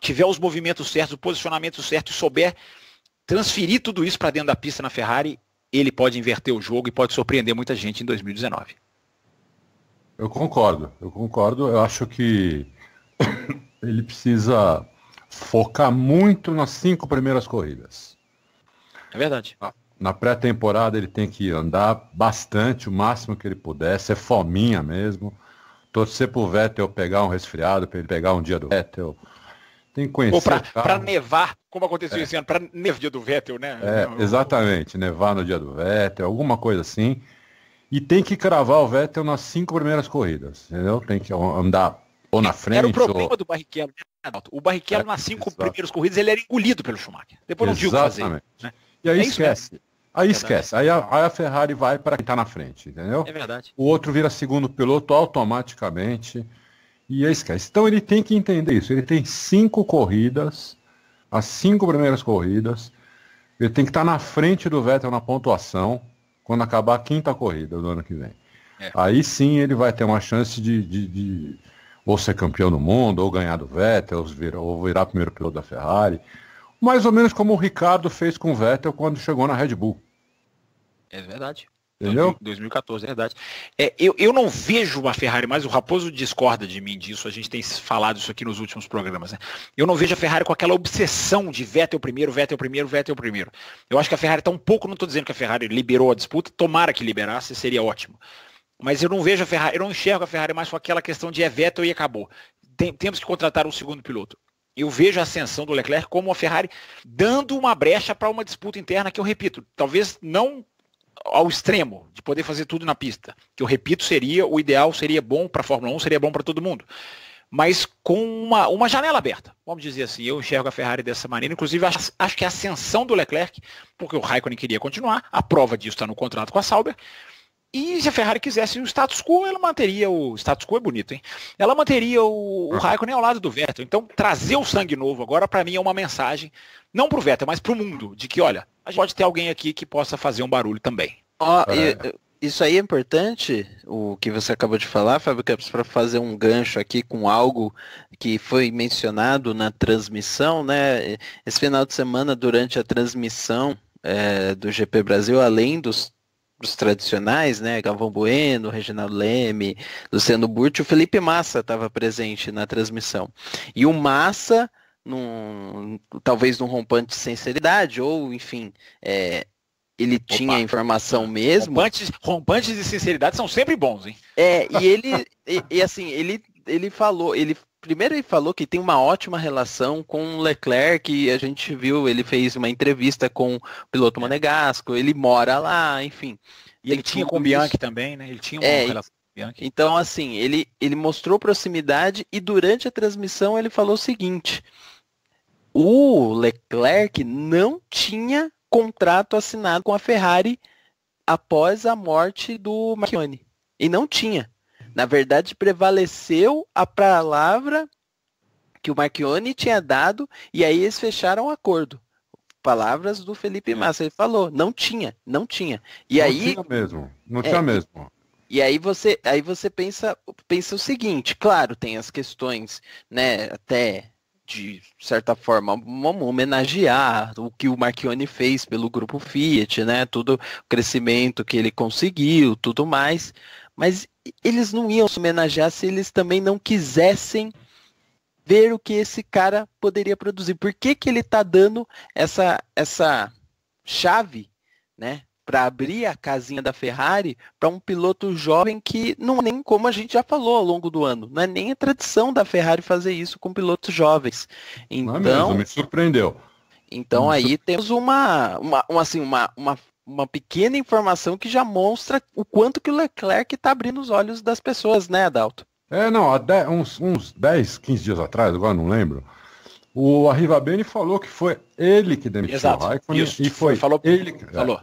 tiver os movimentos certos, o posicionamento certo e souber transferir tudo isso para dentro da pista na Ferrari, ele pode inverter o jogo e pode surpreender muita gente em 2019. Eu concordo, eu concordo. Eu acho que ele precisa focar muito nas cinco primeiras corridas. É verdade. Na, pré-temporada ele tem que andar bastante, o máximo que ele puder, ser fominha mesmo. Torcer pro Vettel pegar um resfriado, para ele pegar um dia do Vettel. Tem que conhecer. Ou para nevar, como aconteceu é. esse ano, para nevar dia do Vettel, né? É, exatamente, nevar no dia do Vettel, alguma coisa assim. E tem que cravar o Vettel nas cinco primeiras corridas, entendeu? Tem que andar ou na frente. Era o problema ou... do Barrichello, né, Adalto? O Barrichello, é, nas cinco primeiras corridas, ele era engolido pelo Schumacher. Depois não viu o que fazer. Né? E aí é esquece. Aí esquece. Aí a, aí a, Ferrari vai para quem está na frente, entendeu? É verdade. O outro vira segundo piloto automaticamente e é a Sketch. Então ele tem que entender isso. Ele tem cinco corridas, as cinco primeiras corridas. Ele tem que estar na frente do Vettel na pontuação quando acabar a quinta corrida do ano que vem. É. Aí sim ele vai ter uma chance de, de, de, ou ser campeão do mundo, ou ganhar do Vettel, ou virar, ou virar primeiro piloto da Ferrari. Mais ou menos como o Ricardo fez com o Vettel quando chegou na Red Bull. É verdade. Entendeu? 2014, é verdade. É, eu, eu não vejo uma Ferrari mais, o Raposo discorda de mim disso, a gente tem falado isso aqui nos últimos programas. Né? Eu não vejo a Ferrari com aquela obsessão de Vettel primeiro, Vettel primeiro, Vettel primeiro. Eu acho que a Ferrari está um pouco, não estou dizendo que a Ferrari liberou a disputa, tomara que liberasse, seria ótimo. Mas eu não vejo a Ferrari, eu não enxergo a Ferrari mais com aquela questão de é Vettel e acabou. Tem, temos que contratar um segundo piloto eu vejo a ascensão do Leclerc como a Ferrari dando uma brecha para uma disputa interna que eu repito, talvez não ao extremo, de poder fazer tudo na pista. Que eu repito, seria o ideal, seria bom para a Fórmula 1, seria bom para todo mundo. Mas com uma, uma janela aberta, vamos dizer assim, eu enxergo a Ferrari dessa maneira. Inclusive, acho, acho que é a ascensão do Leclerc, porque o Raikkonen queria continuar, a prova disso está no contrato com a Sauber. E se a Ferrari quisesse o status quo, ela manteria o status quo é bonito, hein? Ela manteria o, o ah. Raikkonen ao lado do Vettel. Então, trazer o sangue novo agora para mim é uma mensagem não pro Vettel, mas pro mundo, de que olha, a gente pode ter alguém aqui que possa fazer um barulho também. oh, é. isso aí é importante, o que você acabou de falar, Fábio Campos, para fazer um gancho aqui com algo que foi mencionado na transmissão, né? Esse final de semana, durante a transmissão é, do GP Brasil, além dos os tradicionais, né? Galvão Bueno, Reginaldo Leme, Luciano Burti, o Felipe Massa estava presente na transmissão. E o Massa, num, talvez num rompante de sinceridade, ou enfim, é, ele Opa. tinha informação mesmo. Rompantes, rompantes de sinceridade são sempre bons, hein? É, e ele, e, e assim, ele, ele falou, ele Primeiro ele falou que tem uma ótima relação com o Leclerc, que a gente viu, ele fez uma entrevista com o piloto Monegasco, ele mora lá, enfim. E ele tinha com o Bianchi isso. também, né? Ele tinha uma é, relação com o Bianchi. Então, assim, ele, ele mostrou proximidade e durante a transmissão ele falou o seguinte: o Leclerc não tinha contrato assinado com a Ferrari após a morte do Marconi. E não tinha. Na verdade, prevaleceu a palavra que o Marchione tinha dado e aí eles fecharam o um acordo. Palavras do Felipe é. Massa, ele falou, não tinha, não tinha. E não aí tinha mesmo, não é, tinha mesmo. E aí você, aí você pensa, pensa o seguinte, claro, tem as questões, né, até de certa forma, homenagear o que o Marchione fez pelo grupo Fiat, né? todo o crescimento que ele conseguiu, tudo mais. Mas eles não iam se homenagear se eles também não quisessem ver o que esse cara poderia produzir. Por que, que ele está dando essa, essa chave, né? para abrir a casinha da Ferrari para um piloto jovem que não é nem como a gente já falou ao longo do ano, não é nem a tradição da Ferrari fazer isso com pilotos jovens. Então, é mesmo, então me surpreendeu. Então me aí surpre... temos uma, uma, uma, assim uma, uma uma pequena informação que já mostra o quanto que o Leclerc está abrindo os olhos das pessoas, né, Adalto? É, não, há dez, uns, uns 10, 15 dias atrás, agora não lembro, o Arrivabene falou que foi ele que demitiu Exato. o Raikkonen Isso. e foi falou, ele que... É. Falou.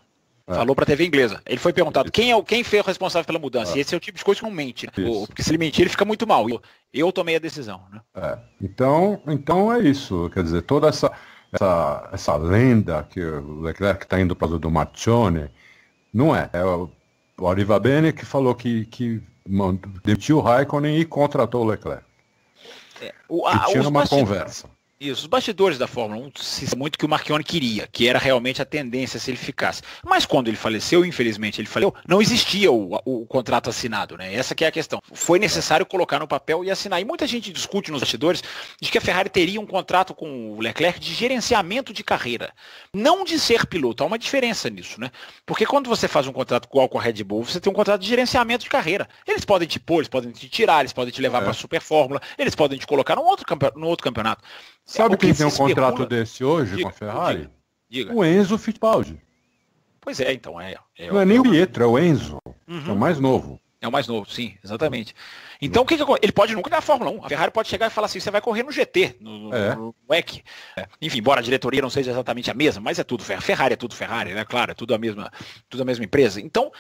É. Falou para a TV inglesa. Ele foi perguntado quem é o quem foi o responsável pela mudança. É. E esse é o tipo de coisa que não mente, né? porque se ele mentir ele fica muito mal. Eu, eu tomei a decisão, né? É. Então, então é isso. Quer dizer, toda essa essa, essa lenda que o Leclerc está indo para o do Marcione. Não é. É o, o Beni Bene que falou que, que demitiu o Raikkonen e contratou o Leclerc. É, o, a, que tinha uma conversa. Isso, os bastidores da Fórmula 1, muito que o Marchione queria, que era realmente a tendência se ele ficasse. Mas quando ele faleceu, infelizmente ele faleceu, não existia o, o, o contrato assinado, né? Essa é a questão. Foi necessário colocar no papel e assinar. E muita gente discute nos bastidores de que a Ferrari teria um contrato com o Leclerc de gerenciamento de carreira, não de ser piloto. Há uma diferença nisso, né? Porque quando você faz um contrato igual com a Red Bull, você tem um contrato de gerenciamento de carreira. Eles podem te pôr, eles podem te tirar, eles podem te levar é. para a Super Fórmula, eles podem te colocar num outro, campe... num outro campeonato. Sabe quem tem um especula... contrato desse hoje diga, com a Ferrari? Diga, diga. O Enzo Fittipaldi. Pois é, então é. é Não é, é nem o é Pietro, é o Enzo. Uhum. É o mais novo. É o mais novo, sim, exatamente. Então, o que, que ele pode nunca ir na Fórmula 1. A Ferrari pode chegar e falar assim: você vai correr no GT, no, é. no WEC. É. Enfim, embora a diretoria não seja exatamente a mesma, mas é tudo Ferrari. Ferrari é tudo Ferrari, né? Claro, é tudo a mesma, tudo a mesma empresa. Então,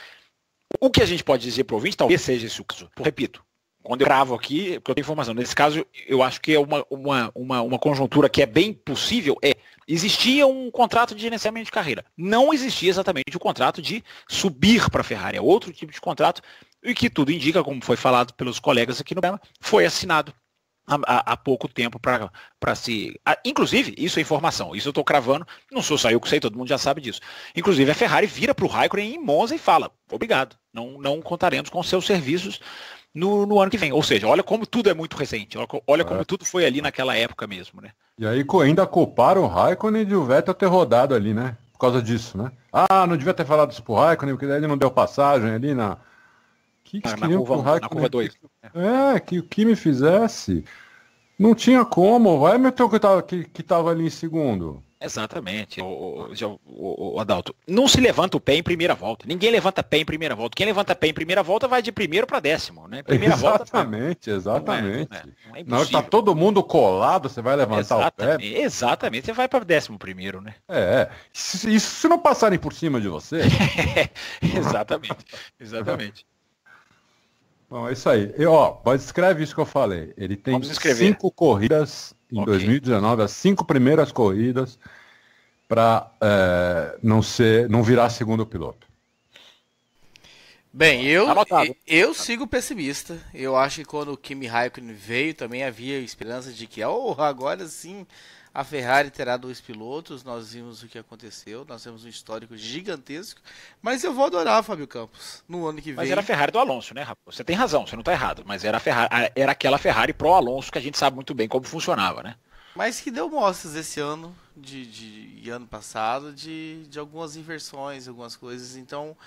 o que a gente pode dizer para o ouvinte, talvez seja isso. Repito, quando eu cravo aqui, é porque eu tenho informação, nesse caso eu acho que é uma, uma, uma, uma conjuntura que é bem possível, é existia um contrato de gerenciamento de carreira. Não existia exatamente o contrato de subir para a Ferrari, é outro tipo de contrato, e que tudo indica, como foi falado pelos colegas aqui no programa, foi assinado há, há pouco tempo para se. Ah, inclusive, isso é informação, isso eu estou cravando, não sou saiu que sei, todo mundo já sabe disso. Inclusive, a Ferrari vira para o Raikkonen em Monza e fala: obrigado, não, não contaremos com seus serviços no, no ano que vem. Ou seja, olha como tudo é muito recente. Olha como é. tudo foi ali naquela época mesmo, né? E aí ainda culparam o Raikkonen de o Vettel ter rodado ali, né? Por causa disso, né? Ah, não devia ter falado isso pro Raikkonen, porque daí ele não deu passagem ali na... Que que ah, na, na curva 2. É, que o Kimi fizesse... Não tinha como. O Hamilton que tava, que, que tava ali em segundo. Exatamente, o, o, o, Adalto. Não se levanta o pé em primeira volta. Ninguém levanta pé em primeira volta. Quem levanta pé em primeira volta vai de primeiro para décimo, né? Primeira exatamente, volta. Tá- exatamente, exatamente. É, é, é tá todo mundo colado, você vai levantar exatamente, o pé. Exatamente, você vai para décimo primeiro, né? É, isso é. se, se não passarem por cima de você. exatamente, exatamente. Bom, é isso aí. ó, pode escrever isso que eu falei. Ele tem cinco corridas em okay. 2019, as cinco primeiras corridas para é, não ser, não virar segundo piloto. Bem, eu, eu sigo pessimista. Eu acho que quando o Kimi Raikkonen veio também havia esperança de que, oh, agora sim a Ferrari terá dois pilotos, nós vimos o que aconteceu, nós temos um histórico gigantesco, mas eu vou adorar Fábio Campos no ano que vem. Mas era a Ferrari do Alonso, né, rapaz? Você tem razão, você não está errado, mas era, Ferrari, era aquela Ferrari pro Alonso que a gente sabe muito bem como funcionava, né? Mas que deu mostras esse ano de, de, ano passado de, de algumas inversões, algumas coisas, então.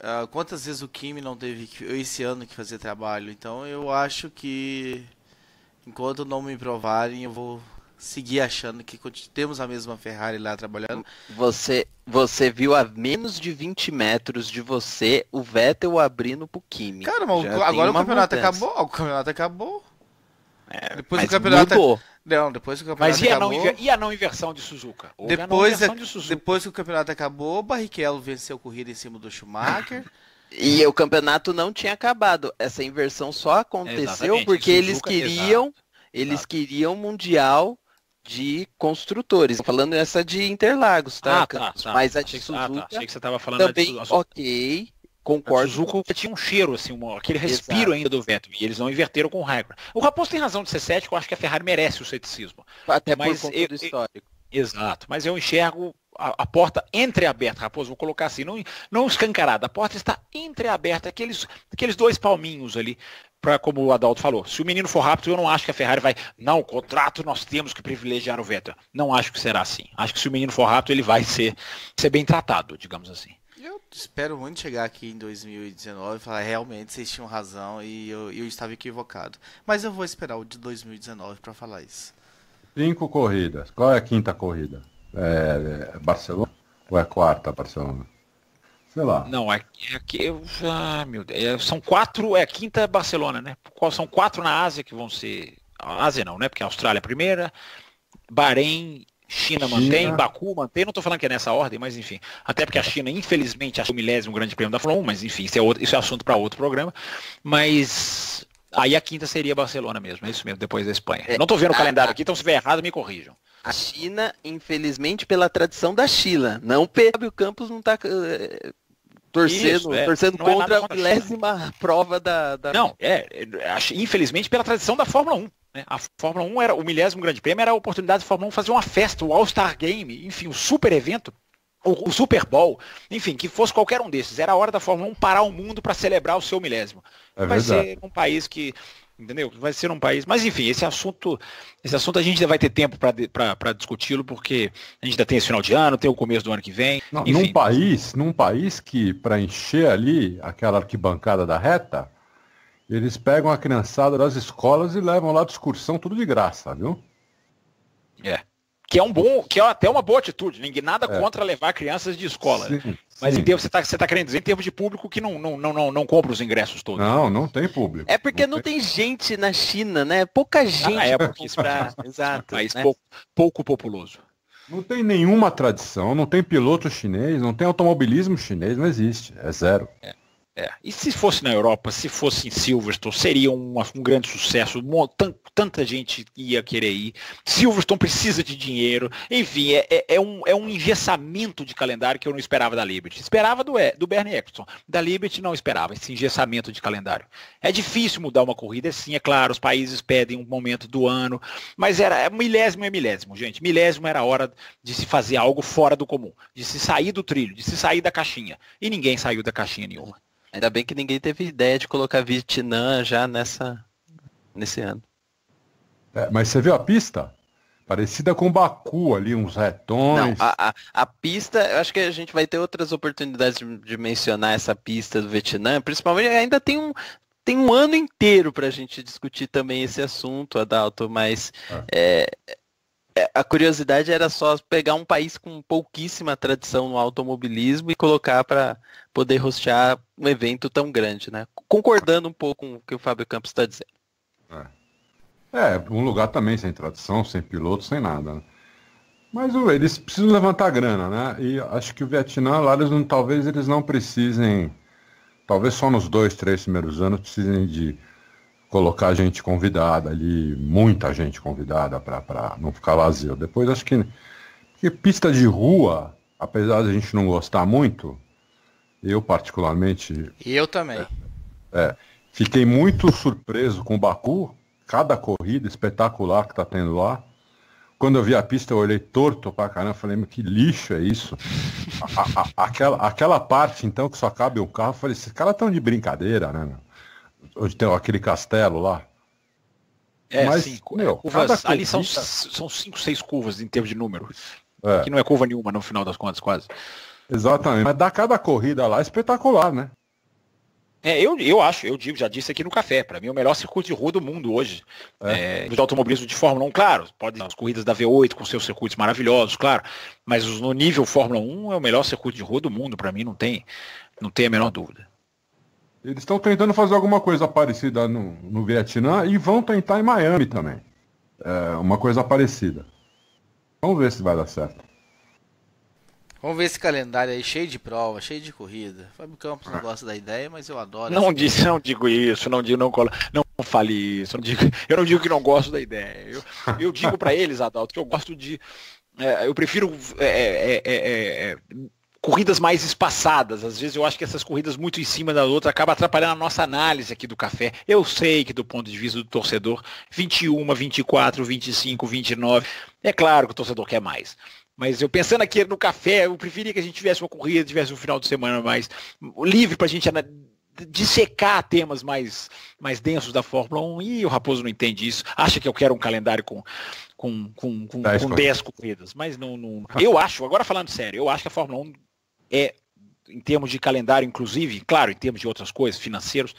Uh, quantas vezes o Kimi não teve que, esse ano que fazer trabalho? Então eu acho que enquanto não me provarem, eu vou seguir achando que temos a mesma Ferrari lá trabalhando. Você, você viu a menos de 20 metros de você o Vettel abrindo pro Kimi. Cara, mas agora o campeonato mudança. acabou. O campeonato acabou. É, depois do campeonato. Mudou. Não, depois o campeonato mas acabou. Mas e a não inversão de Suzuka? Houve depois, a, de Suzuka. depois que o campeonato acabou, o Barrichello venceu a corrida em cima do Schumacher. E o campeonato não tinha acabado. Essa inversão só aconteceu Exatamente. porque Suzuka, eles queriam, exato, eles exato. queriam mundial de construtores. Falando essa de Interlagos, tá? Ah, tá, tá. Mas a de Suzuka ah, tá. Achei que você tava falando também a de... ok. Concordo. A Suzuka tinha um cheiro, assim, aquele respiro Exato. ainda do vento. E eles não inverteram com o Raikkonen. O Raposo tem razão de ser cético, eu acho que a Ferrari merece o ceticismo. Até mais. do histórico. exato. Mas eu enxergo a, a porta entreaberta, Raposo, vou colocar assim, não, não escancarada, a porta está entreaberta, aqueles, aqueles dois palminhos ali para como o Adalto falou, se o menino for rápido, eu não acho que a Ferrari vai, não, o contrato nós temos que privilegiar o Vettel. Não acho que será assim. Acho que se o menino for rápido, ele vai ser, ser bem tratado, digamos assim. Eu espero muito chegar aqui em 2019 e falar, realmente vocês tinham razão e eu, eu estava equivocado. Mas eu vou esperar o de 2019 para falar isso. Cinco corridas. Qual é a quinta corrida? É, é Barcelona? Ou é quarta Barcelona? Sei lá. Não, aqui, aqui eu, ah, meu Deus, é, são quatro, é a quinta é Barcelona, né? São quatro na Ásia que vão ser. Ásia não, né? Porque a Austrália é a primeira, Bahrein, China, China mantém, Baku mantém, não estou falando que é nessa ordem, mas enfim. Até porque a China, infelizmente, achou é o milésimo grande prêmio da Fórmula 1, mas enfim, isso é, outro, isso é assunto para outro programa. Mas aí a quinta seria Barcelona mesmo, é isso mesmo, depois da Espanha. É, não estou vendo o calendário aqui, então se estiver errado, me corrijam. A China, infelizmente, pela tradição da China. Não, o Campos não está eh, Torcendo, Isso, é. torcendo contra, é contra, a milésima prova da, da. Não, é, é infelizmente pela tradição da Fórmula 1. Né? A Fórmula 1 era o milésimo grande prêmio, era a oportunidade da Fórmula 1 fazer uma festa, o All-Star Game, enfim, um super evento, o, o, Super Bowl, enfim, que fosse qualquer um desses. Era a hora da Fórmula 1 parar o mundo para celebrar o seu milésimo. É vai verdade. ser um país que entendeu? Vai ser um país. Mas enfim, esse assunto, esse assunto a gente ainda vai ter tempo para discuti-lo, porque a gente ainda tem esse final de ano, tem o começo do ano que vem. Não, enfim. Num país, num país que, para encher ali aquela arquibancada da reta, eles pegam a criançada das escolas e levam lá de excursão tudo de graça, viu? É. Que é um bom, que é até uma boa atitude, ninguém nada é. contra levar crianças de escola. Sim. Mas em termos, você está tá querendo dizer em termos de público que não, não, não, não, não compra os ingressos todos. Não, não tem público. É porque não, não tem. tem. gente na China, né? Pouca ah, gente ah, é, porque isso pra... Exato. Mas né? pouco, pouco populoso. Não tem nenhuma tradição, não tem piloto chinês, não tem automobilismo chinês, não existe. É zero. É. É. E se fosse na Europa, se fosse em Silverstone, seria um, um grande sucesso. tanta gente ia querer ir. Silverstone precisa de dinheiro. Enfim, é, é, é, um, é um engessamento de calendário que eu não esperava da Liberty. Esperava do, é, do Bernie Eccleston. Da Liberty não esperava esse engessamento de calendário. É difícil mudar uma corrida assim, é claro. Os países pedem um momento do ano. Mas era é milésimo é milésimo, gente. Milésimo era a hora de se fazer algo fora do comum. De se sair do trilho, de se sair da caixinha. E ninguém saiu da caixinha nenhuma. Ainda bem que ninguém teve ideia de colocar Vietnã já nessa nesse ano. É, mas você viu a pista? Parecida com Baku ali, uns retões. Não, a, a, a, pista, eu acho que a gente vai ter outras oportunidades de, de mencionar essa pista do Vietnã, principalmente ainda tem um, tem um ano inteiro para a gente discutir também esse assunto, Adalto, mas é. É, é, a curiosidade era só pegar um país com pouquíssima tradição no automobilismo e colocar para poder rostear um evento tão grande, né? Concordando um pouco com o que o Fábio Campos está dizendo. É. é. um lugar também sem tradição, sem piloto, sem nada. Né? Mas eles precisam levantar grana, né? E acho que o Vietnã lá, eles não, talvez eles não precisem, talvez só nos dois, três primeiros anos precisem de colocar gente convidada ali, muita gente convidada para não ficar vazio. Depois acho que porque pista de rua, apesar de a gente não gostar muito, eu particularmente. E eu também. É, é, fiquei muito surpreso com o Baku, cada corrida espetacular que tá tendo lá. Quando eu vi a pista, eu olhei torto pra caramba, falei, meu, que lixo é isso? a, a, aquela, aquela parte, então, que só cabe um carro, eu falei, esses caras estão de brincadeira, né? Meu? onde tem aquele castelo lá. É, Mas, é, Meu, curvas, ali são, são cinco, seis curvas em termos de número. É. Que não é curva nenhuma no final das contas, quase. Exatamente. Mas dá cada corrida lá espetacular, né? É, eu, eu acho, eu digo, já disse aqui no café, para mim é o melhor circuito de rua do mundo hoje. É. É, de automobilismo de Fórmula 1, claro, pode as corridas da V8 com seus circuitos maravilhosos, claro, mas no nível Fórmula 1 é o melhor circuito de rua do mundo, para mim não tem, não tem a menor dúvida. Eles estão tentando fazer alguma coisa parecida no, no Vietnã e vão tentar em Miami também. É, uma coisa parecida. Vamos ver se vai dar certo. Vamos ver esse calendário aí cheio de prova, cheio de corrida. Fábio Campos não gosta da ideia, mas eu adoro. Não, diz, não digo isso, não digo não colo, não fale isso. Não digo, eu não digo que não gosto da ideia. Eu, eu digo para eles, Adalto, que eu gosto de, é, eu prefiro é, é, é, é, é corridas mais espaçadas. Às vezes eu acho que essas corridas muito em cima da outra acaba atrapalhando a nossa análise aqui do café. Eu sei que do ponto de vista do torcedor, 21, 24, 25, 29, é claro que o torcedor quer mais. Mas eu pensando aqui no café, eu preferia que a gente tivesse uma corrida, tivesse um final de semana mais livre para a gente dissecar temas mais, mais densos da Fórmula 1 e o Raposo não entende isso, acha que eu quero um calendário com com, com, com, 10 corridas, mas não, não, eu acho, agora falando sério, eu acho que a Fórmula 1 é, em termos de calendário, inclusive, claro, em termos de outras coisas, financeiros,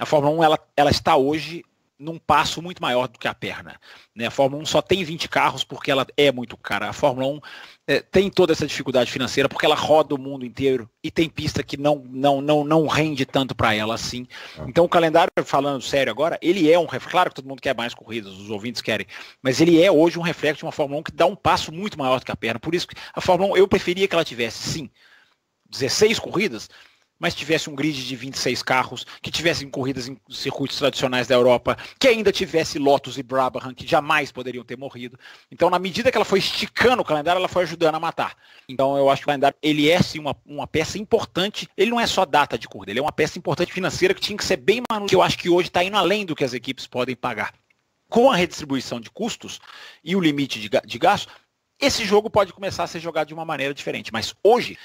a Fórmula 1 ela, ela está hoje num passo muito maior do que a perna. Né? A Fórmula 1 só tem 20 carros porque ela é muito cara. A Fórmula 1 é, tem toda essa dificuldade financeira porque ela roda o mundo inteiro e tem pista que não não não não rende tanto para ela assim. É. Então o calendário, falando sério agora, ele é um reflexo. Claro que todo mundo quer mais corridas, os ouvintes querem, mas ele é hoje um reflexo de uma Fórmula 1 que dá um passo muito maior do que a perna. Por isso que a Fórmula 1 eu preferia que ela tivesse, sim, 16 corridas, mas tivesse um grid de 26 carros, que tivessem corridas em circuitos tradicionais da Europa, que ainda tivesse Lotus e Brabham, que jamais poderiam ter morrido. Então, na medida que ela foi esticando o calendário, ela foi ajudando a matar. Então, eu acho que o calendário, ele é sim uma, uma peça importante, ele não é só data de corrida, ele é uma peça importante financeira que tinha que ser bem manuseada, que eu acho que hoje está indo além do que as equipes podem pagar. Com a redistribuição de custos e o limite de, de gasto, esse jogo pode começar a ser jogado de uma maneira diferente. Mas hoje,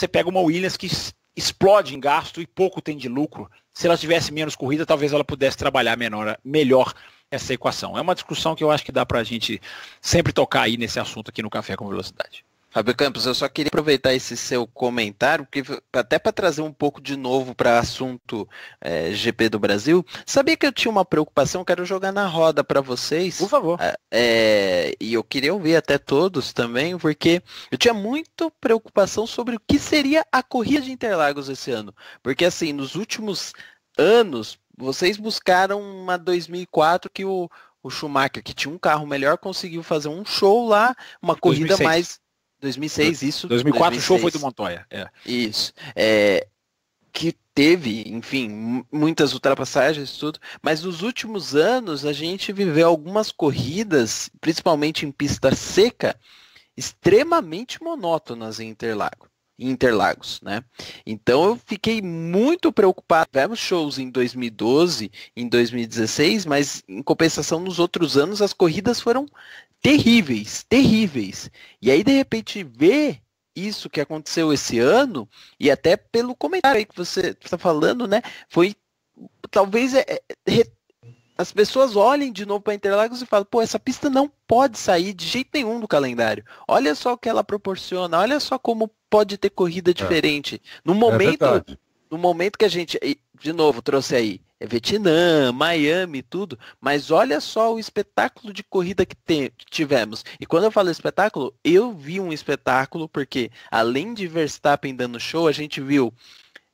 você pega uma Williams que explode em gasto e pouco tem de lucro. Se ela tivesse menos corrida, talvez ela pudesse trabalhar menor, melhor essa equação. É uma discussão que eu acho que dá para a gente sempre tocar aí nesse assunto aqui no Café com Velocidade. Fábio Campos, eu só queria aproveitar esse seu comentário, até para trazer um pouco de novo para assunto é, eh, GP do Brasil. Sabia que eu tinha uma preocupação, quero jogar na roda para vocês. Por favor. Ah, é, e eu queria ouvir até todos também, porque eu tinha muito preocupação sobre o que seria a corrida de Interlagos esse ano. Porque, assim, nos últimos anos, vocês buscaram uma 2004 que o, o Schumacher, que tinha um carro melhor, conseguiu fazer um show lá, uma corrida 2006. mais 2006, isso. 2004 2006. o show foi do Montoya. É. Isso. É, que teve, enfim, muitas ultrapassagens tudo, mas nos últimos anos a gente viveu algumas corridas, principalmente em pista seca, extremamente monótonas em Interlagos. Interlagos, né? Então eu fiquei muito preocupado. Tivemos shows em 2012, em 2016, mas em compensação nos outros anos as corridas foram terríveis, terríveis. E aí, de repente, ver isso que aconteceu esse ano, e até pelo comentário aí que você está falando, né? Foi. Talvez é, é, as pessoas olhem de novo para Interlagos e falam, pô, essa pista não pode sair de jeito nenhum do calendário. Olha só o que ela proporciona, olha só como pode ter corrida é. diferente. É. No momento. É no momento que a gente, de novo, trouxe aí é Vietnã, Miami, tudo, mas olha só o espetáculo de corrida que, te, tivemos. E quando eu falo espetáculo, eu vi um espetáculo, porque além de Verstappen dando show, a gente viu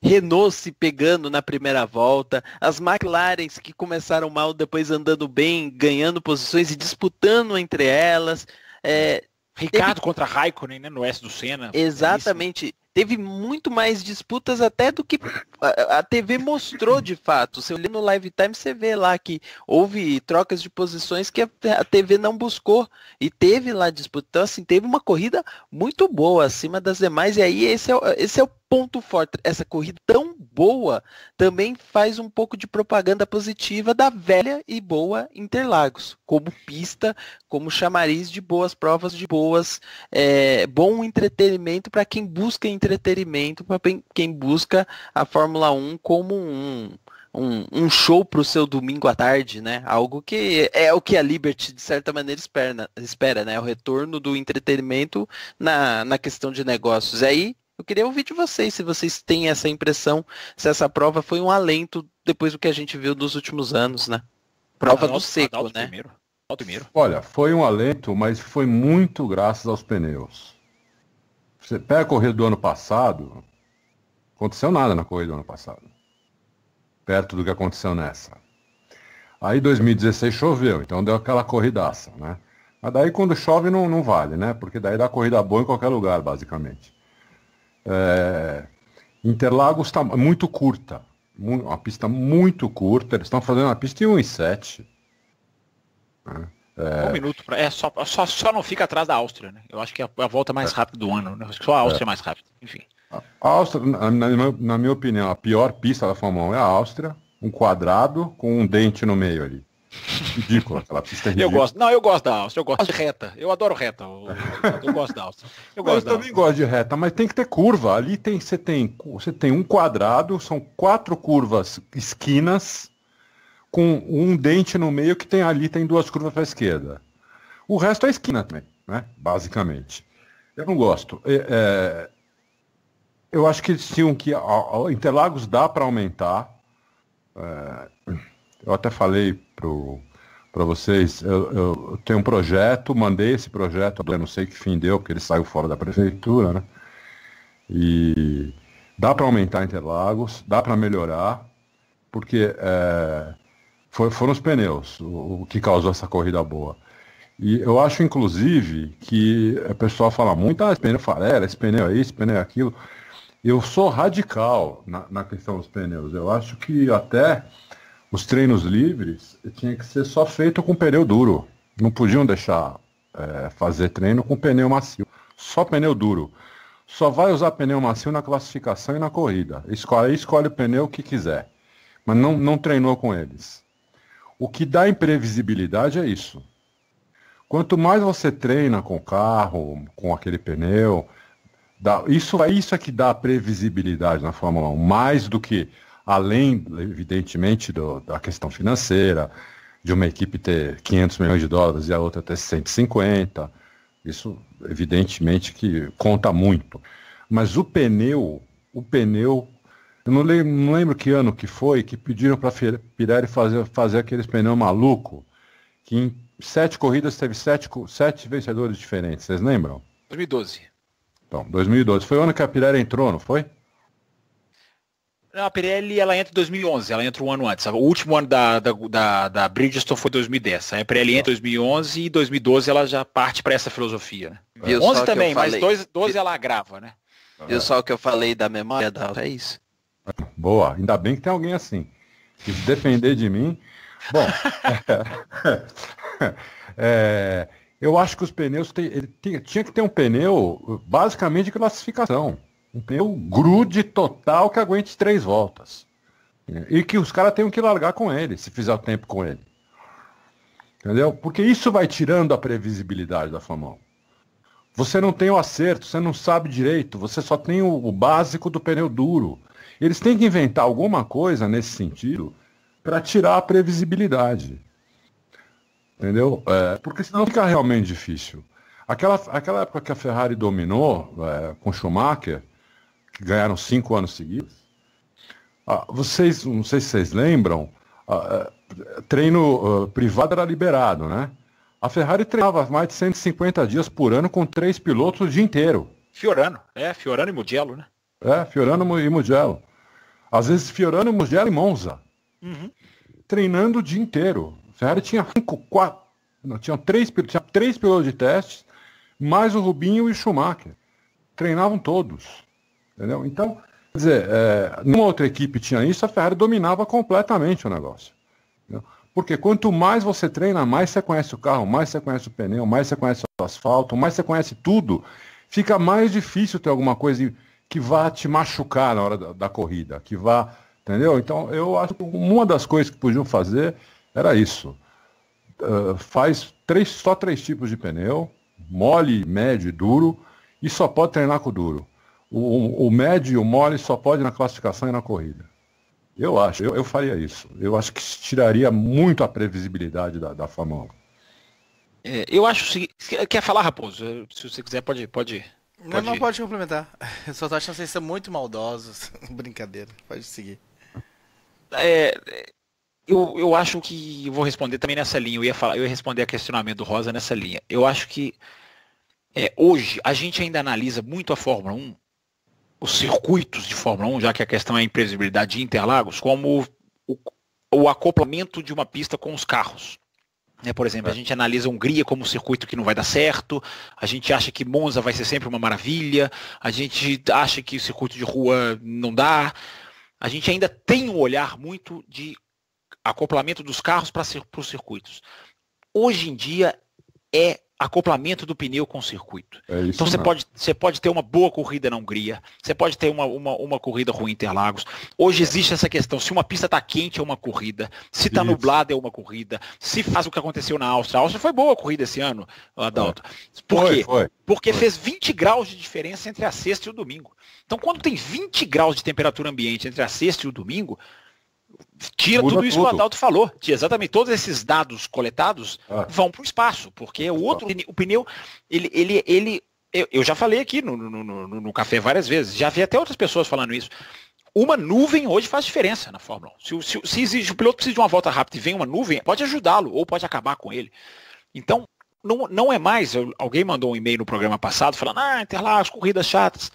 Renault se pegando na primeira volta, as McLarens que começaram mal, depois andando bem, ganhando posições e disputando entre elas. É, Ricardo teve... contra Raikkonen, né, no S do Senna. É Exatamente. É teve muito mais disputas até do que a, TV mostrou de fato. Se olhar no live time, você vê lá que houve trocas de posições que a, a, TV não buscou e teve lá disputa. Então, assim, teve uma corrida muito boa acima das demais. E aí esse é, esse é o ponto forte. Essa corrida tão boa também faz um pouco de propaganda positiva da velha e boa Interlagos, como pista, como chamariz de boas provas, de boas, é, bom entretenimento para quem busca entretenimento entretenimento para quem busca a Fórmula 1 como um, um, um show para o seu domingo à tarde, né? Algo que é o que a Liberty, de certa maneira, espera, espera né? O retorno do entretenimento na, na questão de negócios. E aí, eu queria ouvir de vocês se vocês têm essa impressão, se essa prova foi um alento depois do que a gente viu nos últimos anos, né? Prova Adalto, do seco, Adalto né? Primeiro. primeiro. Olha, foi um alento, mas foi muito graças aos pneus. Você pega a corrida do ano passado, aconteceu nada na corrida do ano passado. Perto do que aconteceu nessa. Aí 2016 choveu, então deu aquela corridaça, né? Mas daí quando chove não, não vale, né? Porque daí dá corrida boa em qualquer lugar, basicamente. É... Interlagos está muito curta. Uma pista muito curta. Eles estão fazendo uma pista em 1,7. Né? É. Um minuto pra... é só, só, só não fica atrás da Áustria, né? Eu acho que é a, volta mais é. rápida do ano, né? Só a Áustria é. é mais rápida, enfim. A Áustria, na, na, na, minha opinião, a pior pista da Fórmula 1 é a Áustria, um quadrado com um dente no meio ali. Ridículo, aquela pista ridícula. É eu gosto, não, eu gosto da Áustria, eu gosto de reta. Eu adoro reta. Eu, eu gosto da Áustria. Eu, gosto eu da também Áustria. gosto de reta, mas tem que ter curva. Ali tem, você tem, você tem um quadrado, são quatro curvas esquinas com um dente no meio que tem ali, tem duas curvas para a esquerda. O resto é esquina também, né? basicamente. Eu não gosto. É, é eu acho que sim, que a, a Interlagos dá para aumentar. É, eu até falei para vocês, eu, eu, tenho um projeto, mandei esse projeto, eu não sei que fim deu, porque ele saiu fora da prefeitura, né? E dá para aumentar Interlagos, dá para melhorar, porque é, foi, foram os pneus o, o, que causou essa corrida boa. E eu acho, inclusive, que a pessoa fala muito, ah, esse pneu é farela, esse pneu é isso, esse pneu é aquilo. Eu sou radical na, na questão dos pneus. Eu acho que até os treinos livres tinha que ser só feito com pneu duro. Não podiam deixar é, fazer treino com pneu macio. Só pneu duro. Só vai usar pneu macio na classificação e na corrida. Escolhe, escolhe o pneu que quiser. Mas não, não treinou com eles. O que dá imprevisibilidade é isso. Quanto mais você treina com o carro, com aquele pneu, dá, isso, isso é que dá previsibilidade na Fórmula 1, mais do que, além, evidentemente, do, da questão financeira, de uma equipe ter 500 milhões de dólares e a outra ter 150. Isso, evidentemente, que conta muito. Mas o pneu, o pneu eu não lembro, não lembro que ano que foi que pediram para Pirelli fazer, fazer aqueles pneus maluco que em sete corridas teve sete, sete vencedores diferentes. Vocês lembram? 2012. Então, 2012. Foi o ano que a Pirelli entrou, não foi? Não, a Pirelli ela entra em 2011, ela entra um ano antes. O último ano da, da, da, da Bridgestone foi 2010. A Pirelli entra em 2011 e 2012 ela já parte para essa filosofia. Né? 11 também, mas 12, 12 ela agrava, né? Viu só o que eu falei da memória da é isso? Boa, ainda bem que tem alguém assim. Que se depender de mim. Bom, é, é, eu acho que os pneus tem, ele tinha, tinha que ter um pneu basicamente de classificação. Um pneu grude total que aguente três voltas. E que os caras tenham que largar com ele, se fizer o tempo com ele. Entendeu? Porque isso vai tirando a previsibilidade da Fórmula 1. Você não tem o acerto, você não sabe direito, você só tem o, o básico do pneu duro. Eles têm que inventar alguma coisa nesse sentido para tirar a previsibilidade. Entendeu? É, porque senão fica realmente difícil. Aquela, aquela época que a Ferrari dominou é, com Schumacher, que ganharam cinco anos seguidos, ah, vocês, não sei se vocês lembram, ah, é, treino ah, privado era liberado, né? A Ferrari treinava mais de 150 dias por ano com três pilotos o dia inteiro. Fiorano, é, Fiorano e Mugello, né? É, Fiorano e Mugello. Às vezes Fiorano, Mugello e Monza. Uhum. Treinando o dia inteiro. A Ferrari tinha cinco, quatro. Não, tinha três, tinha três pilotos de testes, mais o Rubinho e o Schumacher. Treinavam todos. Entendeu? Então, quer dizer, é, numa outra equipe tinha isso, a Ferrari dominava completamente o negócio. Entendeu? Porque quanto mais você treina, mais você conhece o carro, mais você conhece o pneu, mais você conhece o asfalto, mais você conhece tudo. Fica mais difícil ter alguma coisa. De que vá te machucar na hora da, da corrida, que vá, entendeu? Então, eu acho que uma das coisas que podiam fazer era isso. Uh, faz três, só três tipos de pneu, mole, médio e duro, e só pode treinar com o duro. O, o, médio e o mole só pode na classificação e na corrida. Eu acho, eu, eu faria isso. Eu acho que tiraria muito a previsibilidade da, da Fórmula 1. É, eu acho que. Quer falar, Raposo? Se você quiser, pode, pode Pode não, não pode complementar. Eu só tô achando que vocês são muito maldosos. Brincadeira, pode seguir. É, eu, eu acho que eu vou responder também nessa linha. Eu ia, falar, eu ia responder a questionamento do Rosa nessa linha. Eu acho que é, hoje a gente ainda analisa muito a Fórmula 1, os circuitos de Fórmula 1, já que a questão é a imprevisibilidade de Interlagos, como o, o acoplamento de uma pista com os carros. Né? Por exemplo, é. a gente analisa a Hungria como um circuito que não vai dar certo, a gente acha que Monza vai ser sempre uma maravilha, a gente acha que o circuito de rua não dá. A gente ainda tem um olhar muito de acoplamento dos carros para os circuitos. Hoje em dia é acoplamento do pneu com o circuito. É então você pode, você pode ter uma boa corrida na Hungria, você pode ter uma, uma, uma corrida ruim em Interlagos. Hoje existe essa questão, se uma pista está quente é uma corrida, se está nublada é uma corrida, se faz o que aconteceu na Áustria. A Áustria foi boa a corrida esse ano, Adalto. É. Por foi, quê? Foi. Porque foi. fez 20 graus de diferença entre a sexta e o domingo. Então quando tem 20 graus de temperatura ambiente entre a sexta e o domingo, tira tudo isso que o Adalto falou, que exatamente todos esses dados coletados ah. vão para o espaço, porque o ah. outro, o pneu, ele, ele, ele eu, eu já falei aqui no, no, no, no café várias vezes, já vi até outras pessoas falando isso. Uma nuvem hoje faz diferença na Fórmula 1. Se, se, se, exige, o piloto precisa de uma volta rápida e vem uma nuvem, pode ajudá-lo ou pode acabar com ele. Então, não, não é mais. Eu, alguém mandou um e-mail no programa passado falando, ah, Interlagos, corridas chatas.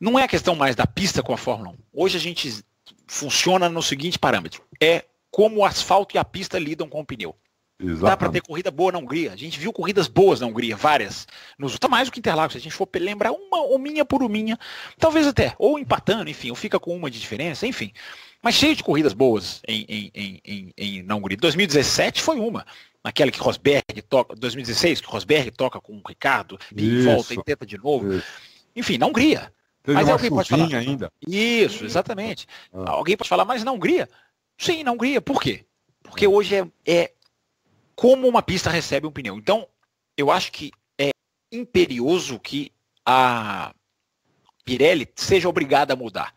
Não é questão mais da pista com a Fórmula 1. Hoje a gente funciona no seguinte parâmetro: é como o asfalto e a pista lidam com o pneu. Exatamente. Dá para ter corrida boa na Hungria. A gente viu corridas boas na Hungria, várias. Nos, tá mais do que Interlagos, se a gente for lembrar uma minha por uma, talvez até, ou empatando, enfim, ou fica com uma de diferença, enfim. Mas cheio de corridas boas em, em, em, em na Hungria. 2017 foi uma. aquela que Rosberg toca, 2016, que Rosberg toca com o Ricardo, e volta e tenta de novo. Isso. Enfim, na Hungria. Teve mas alguém pode falar. ainda. Isso, hum. exatamente. Ah. Alguém pode falar, mas na Hungria? Sim, na Hungria. Por quê? Porque ah. hoje é, é como uma pista recebe um pneu. Então, eu acho que é imperioso que a Pirelli seja obrigada a mudar.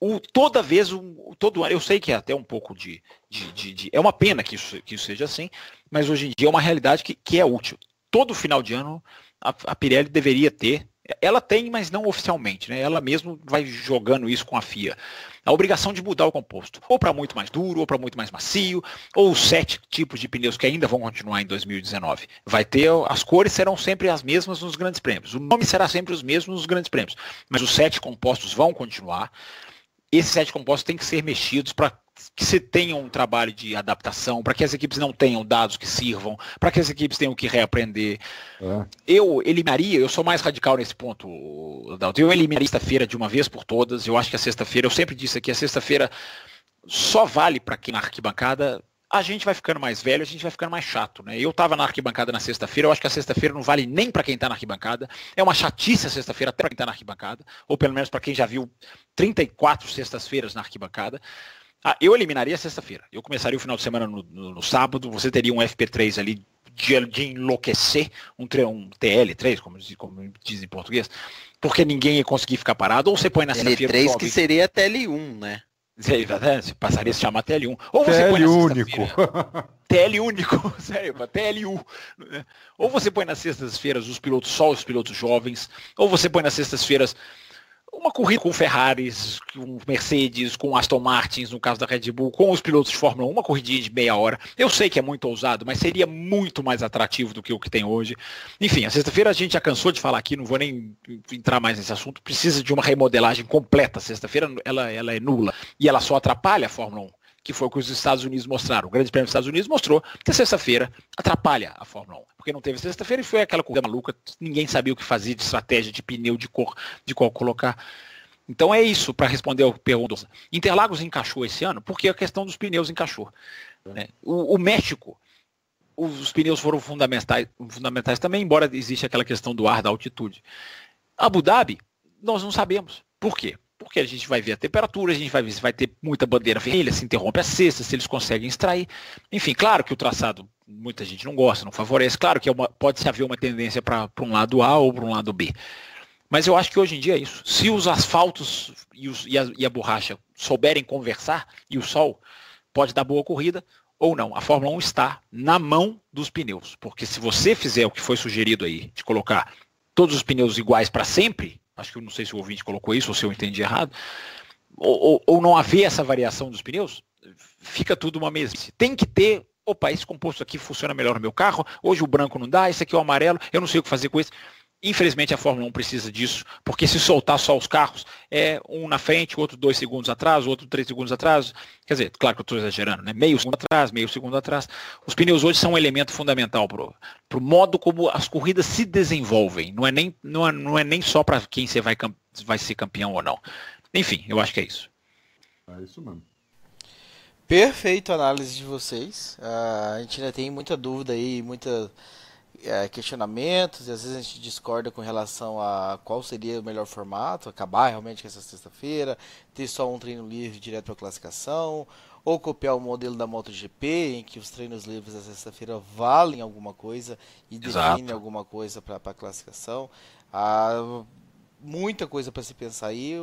O, toda vez, o, todo ano, eu sei que é até um pouco de, de, de, de. é uma pena que isso, que isso seja assim, mas hoje em dia é uma realidade que, que é útil. Todo final de ano, a, a Pirelli deveria ter ela tem, mas não oficialmente, né? Ela mesmo vai jogando isso com a FIA. A obrigação de mudar o composto, ou para muito mais duro, ou para muito mais macio, ou sete tipos de pneus que ainda vão continuar em 2019. Vai ter, as cores serão sempre as mesmas nos grandes prêmios, o nome será sempre os mesmos nos grandes prêmios, mas os sete compostos vão continuar esses sete compostos têm que ser mexidos para que se tenha um trabalho de adaptação, para que as equipes não tenham dados que sirvam, para que as equipes tenham que reaprender. É. Eu eliminaria, eu sou mais radical nesse ponto, Adalto, Eu eliminaria sexta-feira de uma vez por todas. Eu acho que a sexta-feira, eu sempre disse aqui, a sexta-feira só vale para quem na arquibancada a gente vai ficando mais velho, a gente vai ficando mais chato, né? Eu estava na arquibancada na sexta-feira, eu acho que a sexta-feira não vale nem para quem está na arquibancada. É uma chatice a sexta-feira até para quem está na arquibancada, ou pelo menos para quem já viu 34 sextas-feiras na arquibancada. Ah, eu eliminaria a sexta-feira. Eu começaria o final de semana no, no, no sábado, você teria um FP3 ali de, de enlouquecer, um, um TL3, como, como diz em português, porque ninguém ia conseguir ficar parado, ou você põe na sexta-feira. TL3 que seria TL1, né? Você passaria a se chamar TL1. Ou você TL único. TL único, sério, TLU. Né? Ou você põe nas sextas-feiras os pilotos, só os pilotos jovens, ou você põe nas sextas-feiras uma corrida com Ferraris, com Mercedes, com Aston Martins, no caso da Red Bull, com os pilotos de Fórmula 1, uma corridinha de meia hora. Eu sei que é muito ousado, mas seria muito mais atrativo do que o que tem hoje. Enfim, a sexta-feira a gente já cansou de falar aqui, não vou nem entrar mais nesse assunto. Precisa de uma remodelagem completa. Sexta-feira ela, ela é nula e ela só atrapalha a Fórmula 1 que foi o que os Estados Unidos mostraram. O Grande Prêmio dos Estados Unidos mostrou que a sexta-feira atrapalha a Fórmula 1. Porque não teve sexta-feira e foi aquela corrida maluca, ninguém sabia o que fazer de estratégia, de pneu, de cor, de qual colocar. Então é isso para responder a pergunta. Interlagos encaixou esse ano porque a questão dos pneus encaixou. Né? O, o, México, os pneus foram fundamentais, fundamentais também, embora exista aquela questão do ar, da altitude. Abu Dhabi, nós não sabemos. Por quê? porque a gente vai ver a temperatura, a gente vai ver se vai ter muita bandeira vermelha, se interrompe a cesta, se eles conseguem extrair. Enfim, claro que o traçado muita gente não gosta, não favorece. Claro que é uma, pode se haver uma tendência para um lado A ou para um lado B. Mas eu acho que hoje em dia é isso. Se os asfaltos e, os, e, a, e a borracha souberem conversar, e o sol, pode dar boa corrida ou não. A Fórmula 1 está na mão dos pneus. Porque se você fizer o que foi sugerido aí, de colocar todos os pneus iguais para sempre, acho que eu não sei se o ouvinte colocou isso ou se eu entendi errado, ou, ou, ou não haver essa variação dos pneus, fica tudo uma mesmice. Tem que ter, opa, esse composto aqui funciona melhor no meu carro, hoje o branco não dá, esse aqui é o amarelo, eu não sei o que fazer com esse. Infelizmente a Fórmula 1 precisa disso, porque se soltar só os carros, é um na frente, outro dois segundos atrás, outro três segundos atrás. Quer dizer, claro que eu estou exagerando, né? Meio segundo atrás, meio segundo atrás. Os pneus hoje são um elemento fundamental para o modo como as corridas se desenvolvem. Não é nem, não é, não é nem só para quem você vai, vai ser campeão ou não. Enfim, eu acho que é isso. É isso mesmo. Perfeito a análise de vocês. Uh, a gente ainda tem muita dúvida aí, muita é, questionamentos, e às vezes a gente discorda com relação a qual seria o melhor formato, acabar realmente com essa sexta-feira, ter só um treino livre direto para classificação, ou copiar o modelo da MotoGP, em que os treinos livres da sexta-feira valem alguma coisa e definem alguma coisa para a classificação. Há ah, muita coisa para se pensar aí.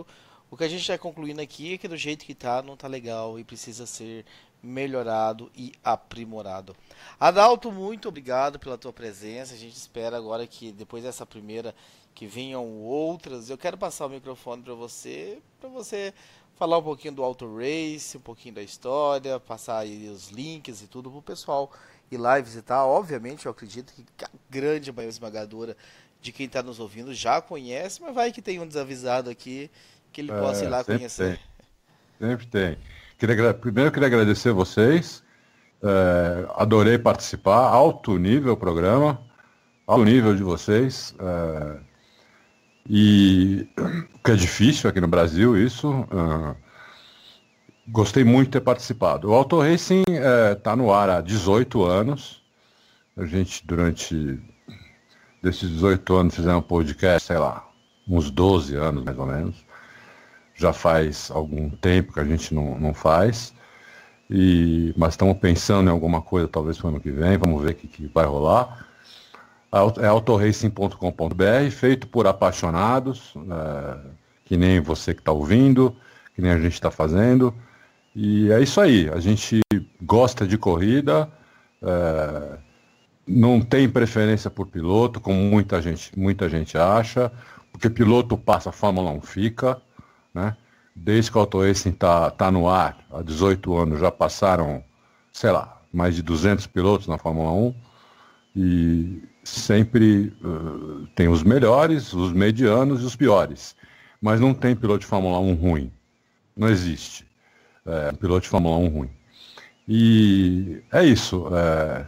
O que a gente está concluindo aqui é que do jeito que está não está legal e precisa ser melhorado e aprimorado. Adalto, muito obrigado pela tua presença. A gente espera agora que depois dessa primeira que venham outras. Eu quero passar o microfone para você, para você falar um pouquinho do Auto Race, um pouquinho da história, passar aí os links e tudo pro pessoal ir lá e visitar. Obviamente, eu acredito que a grande maioria esmagadora de quem está nos ouvindo já conhece, mas vai que tem um desavisado aqui que ele é, possa ir lá sempre conhecer. Tem. Sempre tem. Queria, primeiro, queria agradecer vocês. É, adorei participar. Alto nível o programa. Alto nível de vocês. É, e que é difícil aqui no Brasil isso. É, gostei muito de ter participado. O Auto Racing está é, no ar há 18 anos. A gente, durante desses 18 anos, fizemos um podcast, sei lá, uns 12 anos mais ou menos já faz algum tempo que a gente não, não faz. E, mas estamos pensando em alguma coisa, talvez para o ano que vem, vamos ver o que, que vai rolar. É autoracing.com.br, feito por apaixonados, é, que nem você que está ouvindo, que nem a gente está fazendo. E é isso aí, a gente gosta de corrida, é, não tem preferência por piloto, como muita gente, muita gente acha, porque piloto passa, a Fórmula 1 fica né? Desde que o Racing está tá no ar, há 18 anos já passaram, sei lá, mais de 200 pilotos na Fórmula 1 e sempre uh, tem os melhores, os medianos e os piores. Mas não tem piloto de Fórmula 1 ruim. Não existe é, piloto de Fórmula 1 ruim. E é isso. É,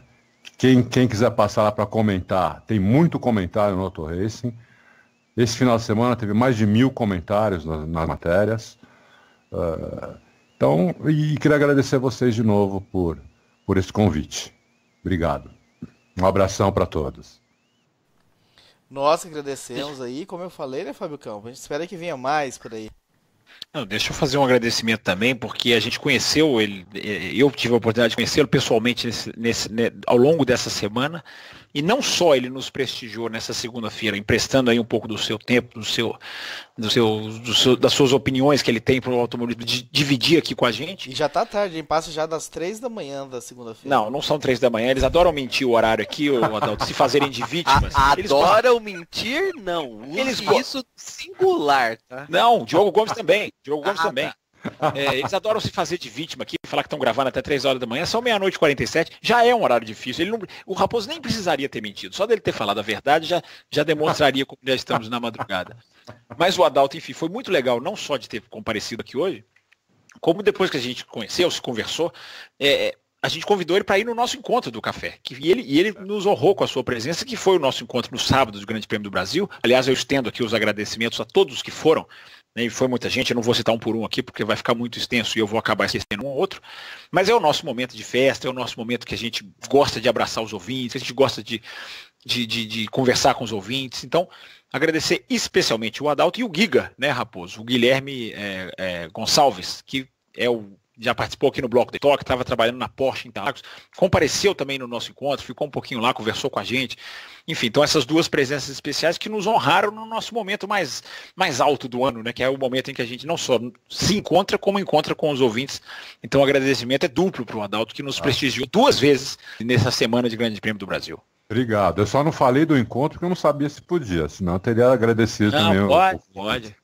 quem, quem quiser passar lá para comentar, tem muito comentário no Auto Racing. Esse final de semana teve mais de mil comentários nas, nas matérias. Uh, então, e, e queria agradecer a vocês de novo por, por esse convite. Obrigado. Um abração para todos. Nós agradecemos aí, como eu falei, né, Fábio Campos? A gente espera que venha mais por aí. Não, deixa eu fazer um agradecimento também, porque a gente conheceu ele, eh, eu tive a oportunidade de conhecê-lo pessoalmente nesse, nesse, ao longo dessa semana. E não só ele nos prestigiou nessa segunda-feira, emprestando aí um pouco do seu tempo, do seu, do seu, do seu das suas opiniões que ele tem para o automobilismo, de, dividir aqui com a gente. E já tá tarde, hein? Passa já das três da manhã da segunda-feira. Não, não são três da manhã. Eles adoram mentir o horário aqui, o Adalto, se fazerem de vítimas. A, eles adoram gostam... mentir? Não. Eles isso singular, tá? Não, Diogo Gomes também. Diogo Gomes ah, também. Tá. É, eles adoram se fazer de vítima aqui, falar que estão gravando até 3 horas da manhã, são meia-noite e 47, já é um horário difícil. Ele não, o Raposo nem precisaria ter mentido, só dele ter falado a verdade já, já demonstraria como já estamos na madrugada. Mas o Adalto, enfim, foi muito legal, não só de ter comparecido aqui hoje, como depois que a gente conheceu, se conversou, é, a gente convidou ele para ir no nosso encontro do café. Que, e, ele, e ele nos honrou com a sua presença, que foi o nosso encontro no sábado do Grande Prêmio do Brasil. Aliás, eu estendo aqui os agradecimentos a todos que foram, e foi muita gente, eu não vou citar um por um aqui, porque vai ficar muito extenso e eu vou acabar esquecendo um ou outro, mas é o nosso momento de festa, é o nosso momento que a gente gosta de abraçar os ouvintes, a gente gosta de, de, de, de conversar com os ouvintes, então agradecer especialmente o Adalto e o Giga, né, Raposo, o Guilherme é, é, Gonçalves, que é o já participou aqui no Bloco de Toque, estava trabalhando na Porsche em Tarcos, compareceu também no nosso encontro, ficou um pouquinho lá, conversou com a gente. Enfim, então essas duas presenças especiais que nos honraram no nosso momento mais, mais alto do ano, né? Que é o momento em que a gente não só se encontra, como encontra com os ouvintes. Então o agradecimento é duplo para o Adalto, que nos ah. prestigiou duas vezes nessa semana de Grande Prêmio do Brasil. Obrigado. Eu só não falei do encontro porque eu não sabia se podia, senão eu teria agradecido não, Pode, pode.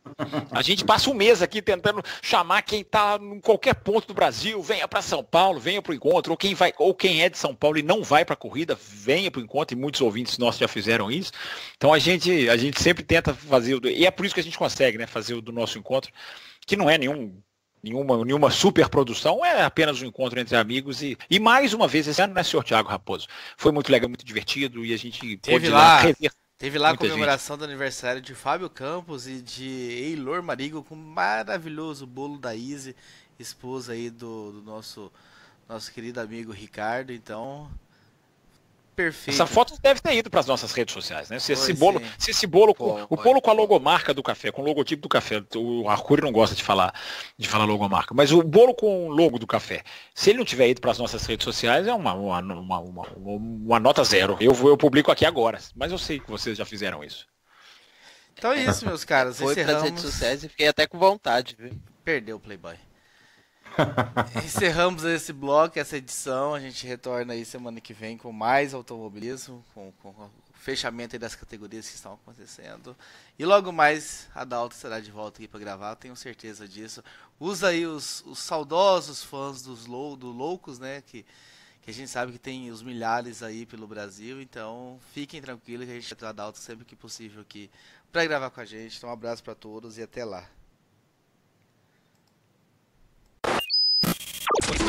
A gente passa um mês aqui tentando chamar quem está em qualquer ponto do Brasil, venha para São Paulo, venha para o encontro, ou quem, vai, ou quem é de São Paulo e não vai para a corrida, venha para o encontro, e muitos ouvintes nossos já fizeram isso. Então a gente, a gente sempre tenta fazer, o e é por isso que a gente consegue né, fazer o do nosso encontro, que não é nenhum nenhuma, nenhuma superprodução, é apenas um encontro entre amigos e, e mais uma vez esse ano, né, senhor Tiago Raposo? Foi muito legal, muito divertido e a gente teve pôde lá, lá rever. Teve lá a comemoração gente. do aniversário de Fábio Campos e de Eilor Marigo com um maravilhoso bolo da Izzy, esposa aí do, do nosso, nosso querido amigo Ricardo. Então, Perfeito. Essa foto deve ter ido para as nossas redes sociais, né? Se pois esse bolo, sim. É. se esse bolo, Pô, o bolo com a logomarca do café, com o logotipo do café, o Arcuri não gosta de falar de falar logomarca, mas o bolo com o logo do café, se ele não tiver ido para as nossas redes sociais, é uma uma, uma, uma, uma, nota zero. Eu, eu publico aqui agora, mas eu sei que vocês já fizeram isso. Então é isso, meus caras. Foi para as redes sociais e fiquei até com vontade, viu? Perdeu o Playboy. Encerramos esse bloco, essa edição. A gente retorna aí semana que vem com mais automobilismo, com, com o fechamento das categorias que estão acontecendo. E logo mais a Dalton será de volta aqui para gravar, tenho certeza disso. Usa aí os, os saudosos fãs dos lou, do Loucos, né? Que, que a gente sabe que tem os milhares aí pelo Brasil. Então fiquem tranquilos que a gente vai ter a Dalto sempre que possível aqui para gravar com a gente. Então um abraço para todos e até lá. What's